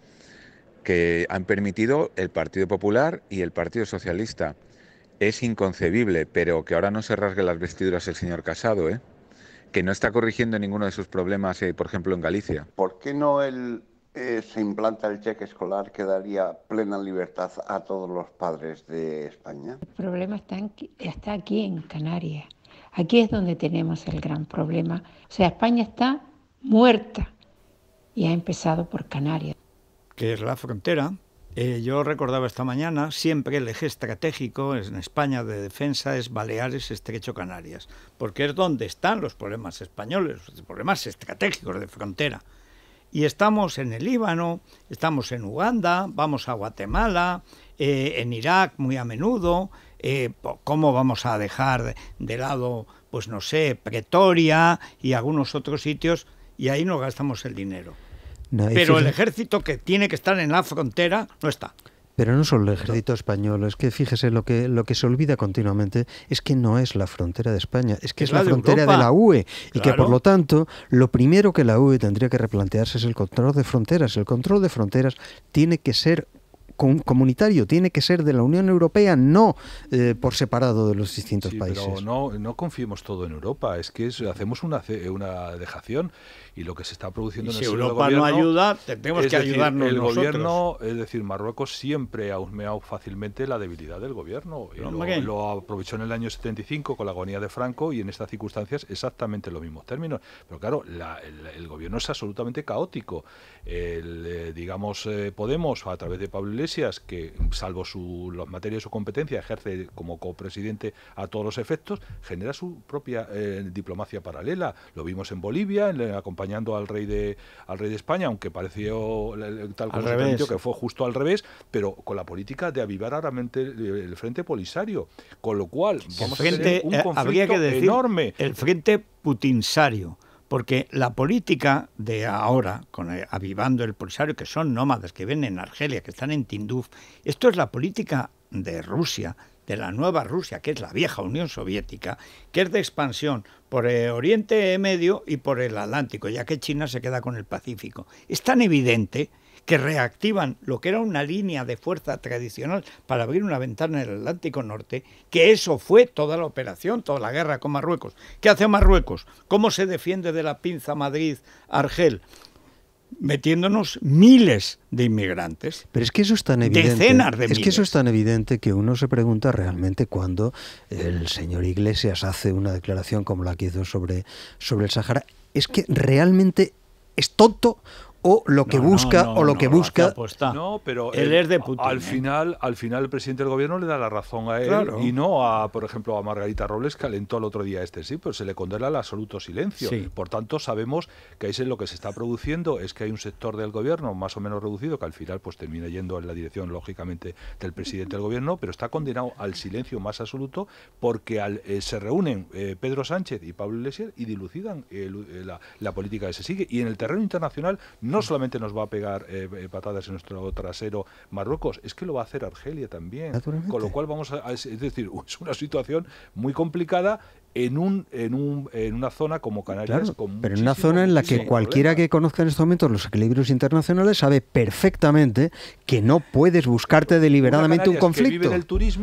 que han permitido el Partido Popular y el Partido Socialista es inconcebible, pero que ahora no se rasgue las vestiduras el señor Casado, ¿eh? que no está corrigiendo ninguno de sus problemas, eh, por ejemplo, en Galicia. ¿Por qué no él eh, se implanta el cheque escolar que daría plena libertad a todos los padres de España? El problema está, aquí en Canarias. Aquí es donde tenemos el gran problema. O sea, España está muerta y ha empezado por Canarias. Que es la frontera eh, yo recordaba esta mañana, siempre el eje estratégico en España de defensa es Baleares, Estrecho Canarias, porque es donde están los problemas españoles, los problemas estratégicos de frontera. Y estamos en el Líbano, estamos en Uganda, vamos a Guatemala, eh, en Irak muy a menudo. Eh, ¿Cómo vamos a dejar de lado, pues no sé, Pretoria y algunos otros sitios? Y ahí no gastamos el dinero pero el ejército que tiene que estar en la frontera no está. Pero no solo el ejército español, es que fíjese, lo que, lo que se olvida continuamente es que no es la frontera de España, es que es, la, frontera de la UE y que por lo tanto lo primero que la UE tendría que replantearse es el control de fronteras. El control de fronteras tiene que ser comunitario, tiene que ser de la Unión Europea, no eh, por separado de los distintos países. no, no confiemos todo en Europa, es que hacemos una, una dejación y lo que se está produciendo en si el si Europa no ayuda, tenemos que ayudarnos el gobierno, es decir, Marruecos siempre ha husmeado fácilmente la debilidad del gobierno. lo, aprovechó en el año 75 con la agonía de Franco y en estas circunstancias exactamente los mismos términos. Pero claro, el, gobierno es absolutamente caótico. El, eh, digamos, eh, Podemos, a través de Pablo Iglesias, que salvo su, las materias de su competencia, ejerce como copresidente a todos los efectos, genera su propia eh, diplomacia paralela. Lo vimos en Bolivia, en la acompañando al rey de, al rey de España, aunque pareció tal que fue justo al revés, pero con la política de avivar aramente el, frente polisario. Con lo cual, vamos a tener un eh, conflicto habría que decir, enorme. El frente putinsario. Porque la política de ahora, con eh, avivando el polisario, que son nómadas, que ven en Argelia, que están en Tinduf, esto es la política de Rusia de la nueva Rusia, que es la vieja Unión Soviética, que es de expansión por el Oriente Medio y por el Atlántico, ya que China se queda con el Pacífico. Es tan evidente que reactivan lo que era una línea de fuerza tradicional para abrir una ventana en el Atlántico Norte, que eso fue toda la operación, toda la guerra con Marruecos. ¿Qué hace Marruecos? ¿Cómo se defiende de la pinza Madrid-Argel? metiéndonos miles de inmigrantes. Pero es que eso es tan evidente. Es que eso es tan evidente que uno se pregunta realmente cuando el señor Iglesias hace una declaración como la que hizo sobre, sobre el Sahara. Es que realmente es tonto o lo que busca o lo que busca. No, pero él, es de Al ¿eh? final, al final el presidente del gobierno le da la razón a él y no a, por ejemplo, a Margarita Robles que alentó el otro día este sí, pero pues se le condena al absoluto silencio. Por tanto, sabemos que ahí es lo que se está produciendo es que hay un sector del gobierno más o menos reducido que al final pues termina yendo en la dirección lógicamente del presidente del gobierno, pero está condenado al silencio más absoluto porque al, eh, se reúnen eh, Pedro Sánchez y Pablo Iglesias y dilucidan la, la política que se sigue y en el terreno internacional no no solamente nos va a pegar eh, eh, patadas en nuestro trasero Marruecos, es que lo va a hacer Argelia también. Con lo cual vamos a, es decir, (laughs) es una situación muy complicada en, un, en, un, en una zona como Canarias. pero en una zona en la que cualquiera que conozca en estos momentos los equilibrios internacionales sabe perfectamente que no puedes buscarte deliberadamente un conflicto.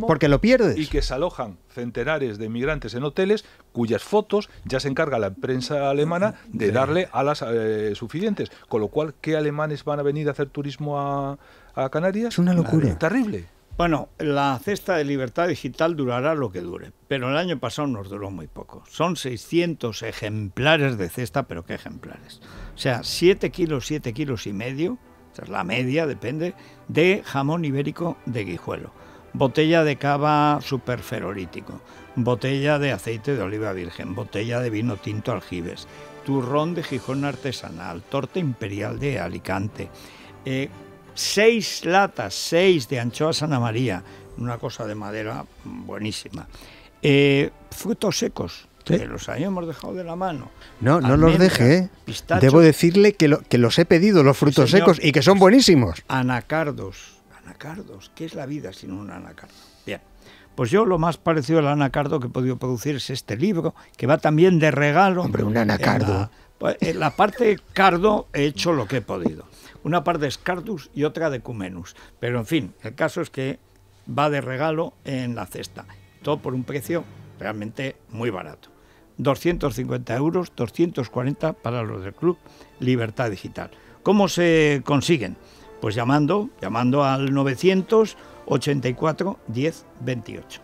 porque lo pierdes. Y que se alojan centenares de migrantes en hoteles cuyas fotos ya se encarga la prensa alemana de darle alas eh, suficientes. Con lo cual, ¿qué alemanes van a venir a hacer turismo a, a Canarias? Es una locura. Terrible. Bueno, la cesta de libertad digital durará lo que dure, pero el año pasado nos duró muy poco. Son 600 ejemplares de cesta, pero ¿qué ejemplares? O sea, 7 kilos, 7 kilos y medio, ...o la media, depende, de jamón ibérico de guijuelo, botella de cava superferolítico, botella de aceite de oliva virgen, botella de vino tinto aljibes, turrón de Gijón artesanal, torta imperial de Alicante, eh, seis latas, seis de anchoa Santa María, una cosa de madera buenísima. Eh, frutos secos, que los habíamos dejado de la mano. No, no los deje. ¿eh? Debo decirle que, que, los he pedido, los frutos secos, y que son buenísimos. Anacardos, anacardos, ¿qué es la vida sin un anacardo? Bien, pues yo lo más parecido al anacardo que he podido producir es este libro, que va también de regalo. Hombre, un anacardo. en la pues, parte cardo he hecho lo que he podido una par de Scardus y otra de Cumenus. Pero en fin, el caso es que va de regalo en la cesta. Todo por un precio realmente muy barato. 250 euros, 240 para los del Club Libertad Digital. ¿Cómo se consiguen? Pues llamando, llamando al 984 10 28.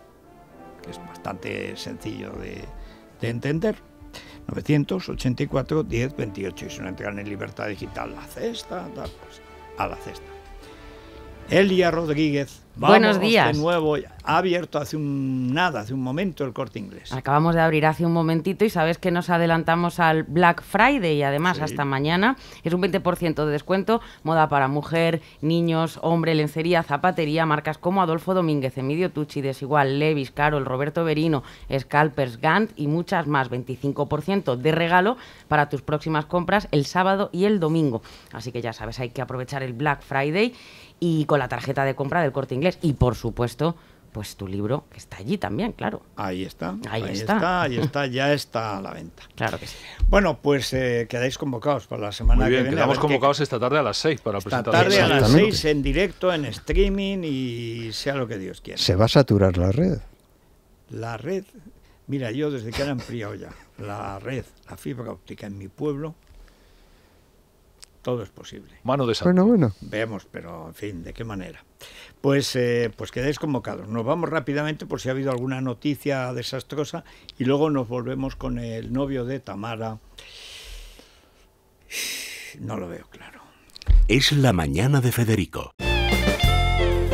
Que es bastante sencillo de, de entender. 984 10 28 y si no entran en libertad digital, la cesta, tal, pues, a la cesta. Elia Rodríguez Buenos días. De nuevo, ha abierto hace un nada, hace un momento el corte inglés. Acabamos de abrir hace un momentito y sabes que nos adelantamos al Black Friday y además hasta mañana es un 20% de descuento, moda para mujer, niños, hombre, lencería, zapatería, marcas como Adolfo Domínguez, Emilio Tucci, Desigual, Levis, Carol, Roberto Verino, Scalpers, Gant y muchas más. 25% de regalo para tus próximas compras el sábado y el domingo. Así que ya sabes, hay que aprovechar el Black Friday y con la tarjeta de compra del corte inglés. Y por supuesto, pues tu libro que está allí también, claro. Ahí está. Ahí, está. Ahí está, ya (laughs) está a la venta. Claro que sí. Bueno, pues eh, quedáis convocados para la semana que viene. Quedamos convocados esta tarde a las 6 para presentar. Esta tarde a las 6 en directo, en streaming y sea lo que Dios quiera. ¿Se va a saturar la red? La red, mira, yo desde que (laughs) era frío ya la red, la fibra óptica en mi pueblo, todo es posible. Mano de Bueno, bueno. Vemos, pero en fin, ¿de qué manera? Pues, eh, pues quedáis convocados. Nos vamos rápidamente por si ha habido alguna noticia desastrosa y luego nos volvemos con el novio de Tamara. No lo veo claro. Es la mañana de Federico.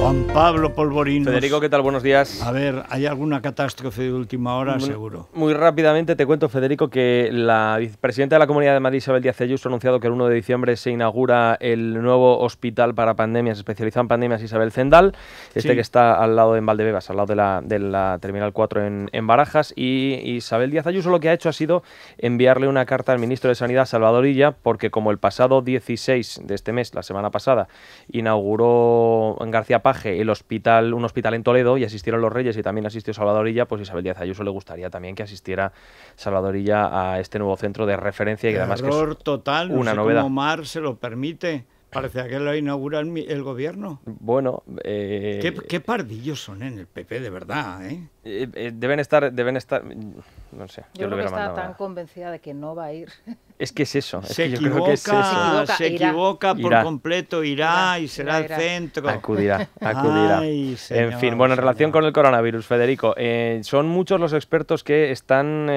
Juan Pablo Polvorino. Federico, ¿qué tal? Buenos días. A ver, ¿hay alguna catástrofe de última hora? seguro. Muy rápidamente te cuento, Federico, que la vicepresidenta de la Comunidad de Madrid, Isabel Díaz Ayuso, ha anunciado que el 1 de diciembre se inaugura el nuevo hospital para pandemias, especializado en pandemias Isabel Zendal, este que está al lado de en Valdebebas, al lado de la, de la Terminal 4 en, Barajas. Y Isabel Díaz Ayuso lo que ha hecho ha sido enviarle una carta al ministro de Sanidad, Salvador Illa, porque como el pasado 16 de este mes, la semana pasada, inauguró en García Paz el hospital, un hospital en Toledo y asistieron los Reyes y también asistió Salvadorilla, pues Isabel Díaz Ayuso le gustaría también que asistiera Salvadorilla a este nuevo centro de referencia y además que es total, una novedad. Cómo se lo permite. parece que lo inaugura el, el gobierno. Bueno, eh... ¿Qué, ¿Qué, pardillos son en el PP, de verdad, ¿eh? Eh, eh, deben estar, deben estar, mm, no sé. Yo, creo que está tan convencida de que no va a ir. (laughs) Es que es eso. Es se, equivoca, se equivoca, por completo, irá, y será el centro. Acudirá, (laughs) acudirá. en fin, bueno, en relación con el coronavirus, Federico, eh, son muchos los expertos que están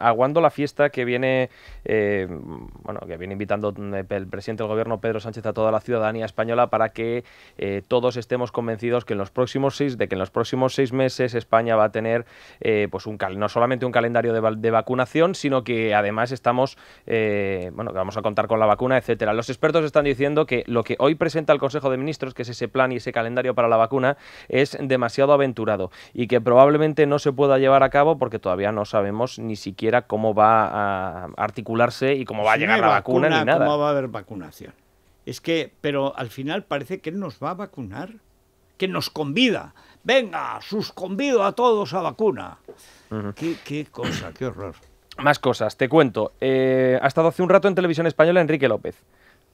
aguando la fiesta que viene, bueno, que viene invitando mm, el presidente del gobierno Pedro Sánchez a toda la ciudadanía española para que todos estemos convencidos que en los próximos seis, de que en los próximos seis meses España va a tener eh, pues un no solamente un calendario de, vacunación, sino que además estamos, eh, bueno, que vamos a contar con la vacuna, etcétera. Los expertos están diciendo que lo que hoy presenta el Consejo de Ministros, que es ese plan y ese calendario para la vacuna, es demasiado aventurado y que probablemente no se pueda llevar a cabo porque todavía no sabemos ni siquiera cómo va a articularse y cómo va a llegar la vacuna, ni nada. ¿Cómo va a haber vacunación? Es que, pero al final parece que nos va a vacunar, que nos convida venga, sus convido a todos a vacuna. qué, cosa, qué horror. Más cosas, te cuento. Eh, ha estado hace un rato en televisión española Enrique López.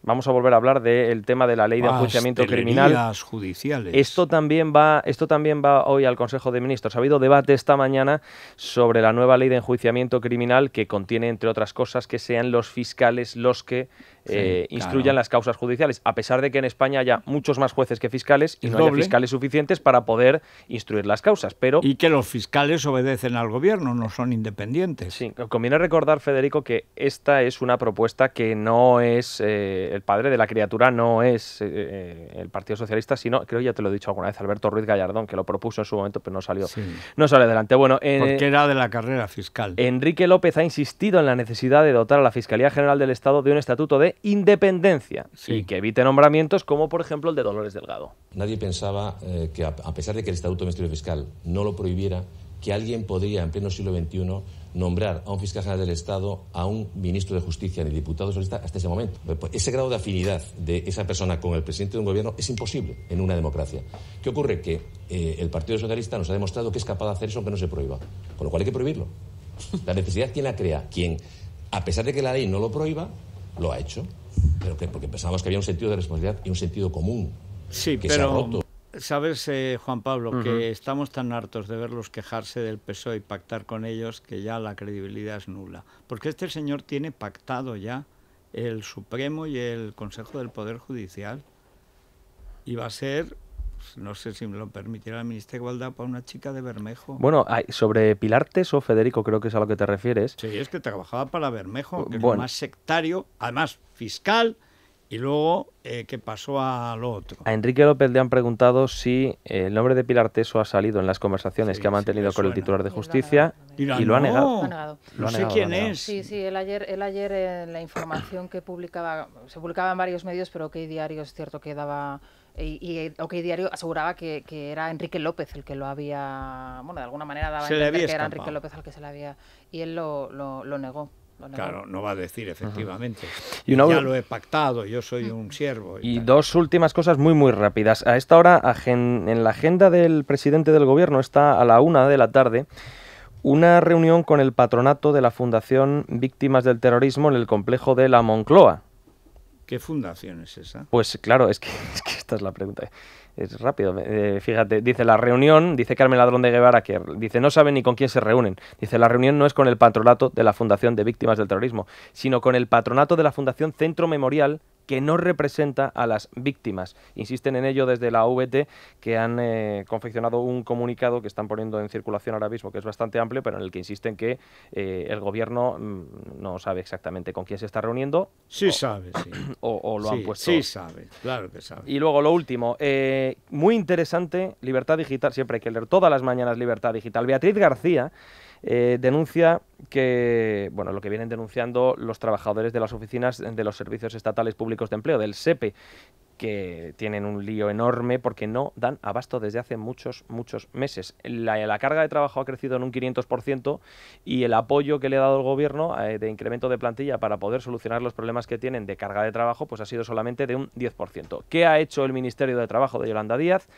Vamos a volver a hablar del tema de la ley de enjuiciamiento criminal. judiciales. Esto también, va, esto también va hoy al Consejo de Ministros. Ha habido debate esta mañana sobre la nueva ley de enjuiciamiento criminal que contiene, entre otras cosas, que sean los fiscales los que eh, instruyan las causas judiciales, a pesar de que en España haya muchos más jueces que fiscales y, no hay fiscales suficientes para poder instruir las causas. Pero, y que los fiscales obedecen al gobierno, no son independientes. Sí, conviene recordar, Federico, que esta es una propuesta que no es, eh, el padre de la criatura no es eh, el Partido Socialista, sino, creo que ya te lo he dicho alguna vez, Alberto Ruiz Gallardón, que lo propuso en su momento, pero no salió, no adelante. Bueno, Porque era de la carrera fiscal. Enrique López ha insistido en la necesidad de dotar a la Fiscalía General del Estado de un estatuto de independencia y que evite nombramientos como, por ejemplo, el de Dolores Delgado. Nadie pensaba eh, que, a pesar de que el Estatuto de Ministerio Fiscal no lo prohibiera, que alguien podría, en pleno siglo XXI, nombrar a un fiscal general del Estado, a un ministro de Justicia, ni diputado socialista, hasta ese momento. Pues, pues, ese grado de afinidad de esa persona con el presidente de un gobierno es imposible en una democracia. ¿Qué ocurre? Que eh, el Partido Socialista nos ha demostrado que es capaz de hacer eso aunque no se prohíba. Con lo cual hay que prohibirlo. La necesidad, quien la crea? Quien, a pesar de que la ley no lo prohíba, lo ha hecho, pero porque pensábamos que había un sentido de responsabilidad y un sentido común sí, que pero... se Sabes, eh, Juan Pablo, que estamos tan hartos de verlos quejarse del PSOE y pactar con ellos que ya la credibilidad es nula. Porque este señor tiene pactado ya el Supremo y el Consejo del Poder Judicial. Y va a ser pues, no sé si me lo permitirá la ministra de Igualdad, para una chica de Bermejo. Bueno, sobre Pilar Teso, Federico, creo que es a lo que te refieres. Sí, es que trabajaba para Bermejo, que más sectario, además fiscal, y luego eh, que pasó al otro. A Enrique López le han preguntado si eh, el nombre de Pilar Teso ha salido en las conversaciones que ha mantenido con el titular de justicia y lo ha, negado. Lo No sé quién es. Sí, sí, él ayer, ayer en eh, la información que publicaba, se publicaba en varios medios, pero que diario es cierto que daba y, eh, OK Diario aseguraba que, era Enrique López el que lo había, bueno, de alguna manera daba en a que era Enrique López el que se le había, y él lo, lo, negó. Claro, no va a decir efectivamente. Ya lo he pactado, yo soy un siervo. y dos últimas cosas muy, muy rápidas. A esta hora, en la agenda del presidente del gobierno está a la una de la tarde una reunión con el patronato de la Fundación Víctimas del Terrorismo en el complejo de la Moncloa. ¿Qué fundación es esa? Pues claro, es que, (laughs) es que esta es la pregunta. ¿eh? es rápido. Eh, fíjate, dice la reunión, dice Carmen Ladrón de Guevara, que dice no saben ni con quién se reúnen. Dice la reunión no es con el patronato de la Fundación de Víctimas del Terrorismo, sino con el patronato de la Fundación Centro Memorial que no representa a las víctimas. Insisten en ello desde la VT, que han eh, confeccionado un comunicado que están poniendo en circulación ahora mismo, que es bastante amplio, pero en el que insisten que eh, el gobierno mm, no sabe exactamente con quién se está reuniendo. Sí sabe, sí. (clears throat) O, lo han puesto. Sí sabe, claro que sabe. Y luego lo último, eh, muy interesante, Libertad Digital, siempre hay que leer todas las mañanas Libertad Digital. Beatriz García eh, denuncia que, bueno, lo que vienen denunciando los trabajadores de las oficinas de los servicios estatales públicos de empleo, del SEPE, que tienen un lío enorme porque no dan abasto desde hace muchos, muchos meses. La, carga de trabajo ha crecido en un 500% y el apoyo que le ha dado el gobierno eh, de incremento de plantilla para poder solucionar los problemas que tienen de carga de trabajo pues ha sido solamente de un 10%. ¿Qué ha hecho el Ministerio de Trabajo de Yolanda Díaz?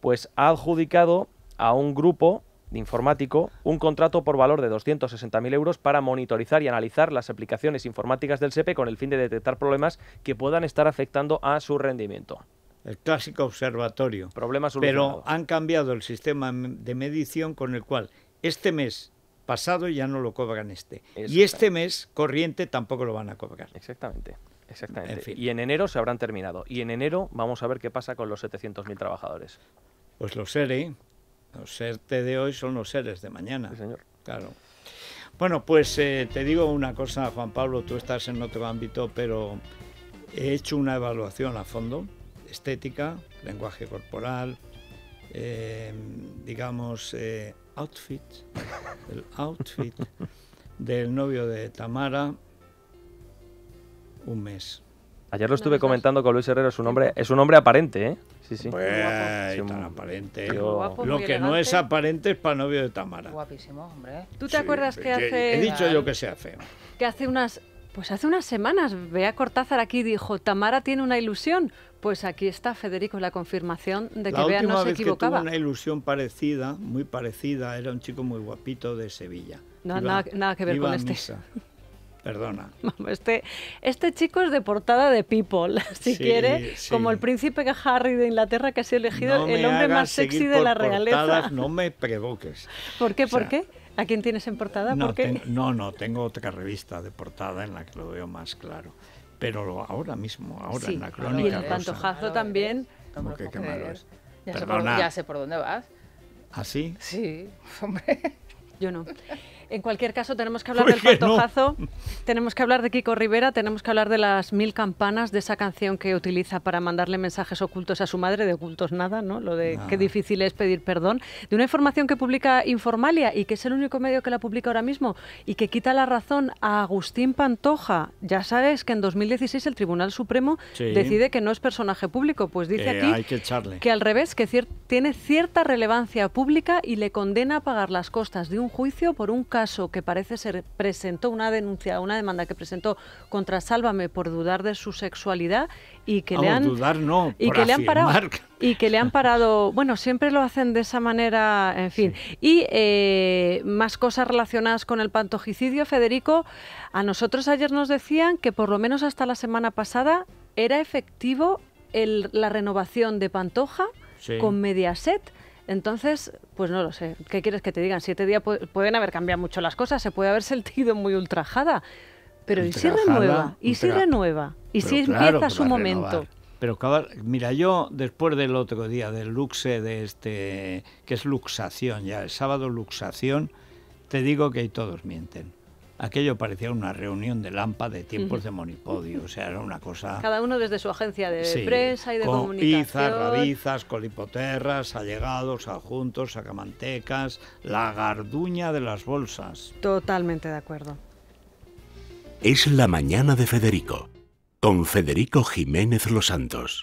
Pues ha adjudicado a un grupo de informático un contrato por valor de 260.000 euros para monitorizar y analizar las aplicaciones informáticas del SEPE e con el fin de detectar problemas que puedan estar afectando a su rendimiento. El clásico observatorio. Problemas Pero han cambiado el sistema de medición con el cual este mes pasado ya no lo cobran este. Y este mes corriente tampoco lo van a cobrar. Exactamente. Exactamente. Y en enero se habrán terminado. Y en enero vamos a ver qué pasa con los 700.000 trabajadores. Pues lo seré. Los seres de hoy son los seres de mañana. Sí, señor. Claro. Bueno, pues eh, te digo una cosa, Juan Pablo, tú estás en otro ámbito, pero he hecho una evaluación a fondo, estética, lenguaje corporal, em, digamos, eh, outfit, (laughs) el outfit del novio de Tamara, un mes. Ayer lo estuve comentando con Luis Herrero, es un es un hombre aparente, ¿eh? Pues, tan aparente. lo que no es aparente es para novio de Tamara. Guapísimo, hombre. ¿Tú te acuerdas que hace... He dicho yo que se feo. Que hace unas... Pues hace unas semanas, Bea Cortázar aquí dijo, Tamara tiene una ilusión. Pues aquí está, Federico, la confirmación de que no se equivocaba. Que tuvo una ilusión parecida, muy parecida, era un chico muy guapito de Sevilla. No, nada, que ver con este. (laughs) Perdona. (laughs) Este, este chico es de portada de People, (laughs) si quiere, como el príncipe Harry de Inglaterra que ha sido elegido el hombre más sexy de la realeza. no me provoques. ¿Por qué? ¿Por qué? ¿A quién tienes en portada? No, no, tengo otra revista de portada en la que lo veo más claro. Pero ahora mismo, ahora en la crónica. Y el también. Ya, Sé por, ya sé por dónde vas. ¿Ah, sí? Sí, (laughs) hombre. Yo no. En cualquier caso, tenemos que hablar del pantojazo, tenemos que hablar de Kiko Rivera, tenemos que hablar de las mil campanas, de esa canción que utiliza para mandarle mensajes ocultos a su madre, de ocultos nada, ¿no? Lo de qué difícil es pedir perdón, de una información que publica Informalia y que es el único medio que la publica ahora mismo y que quita la razón a Agustín Pantoja. Ya sabes que en 2016 el Tribunal Supremo decide que no es personaje público, pues dice que aquí que, al revés, que tiene cierta relevancia pública y le condena a pagar las costas de un juicio por un caso caso que parece ser presentó una denuncia, una demanda que presentó contra Sálvame por dudar de su sexualidad y que le han y que le han parado y que le han parado, bueno, siempre lo hacen de esa manera, en fin. Y eh, más cosas relacionadas con el pantojicidio, Federico, a nosotros ayer nos decían que por lo menos hasta la semana pasada era efectivo la renovación de Pantoja con Mediaset entonces, pues no lo sé. ¿Qué quieres que te digan? Siete días pueden haber cambiado mucho las cosas, se puede haber sentido muy ultrajada. Pero ¿y si renueva? ¿Y si renueva? ¿Y si empieza su momento? Pero mira, yo después del otro día del luxe de este, que es luxación ya, el sábado luxación, te digo que ahí todos mienten. Aquello parecía una reunión de Lampa de tiempos de monipodio, o sea, era una cosa... Cada uno desde su agencia de prensa y de comunicación. rabizas, colipoterras, allegados, adjuntos, sacamantecas, la garduña de las bolsas. Totalmente de acuerdo. Es la mañana de Federico, con Federico Jiménez Los Santos.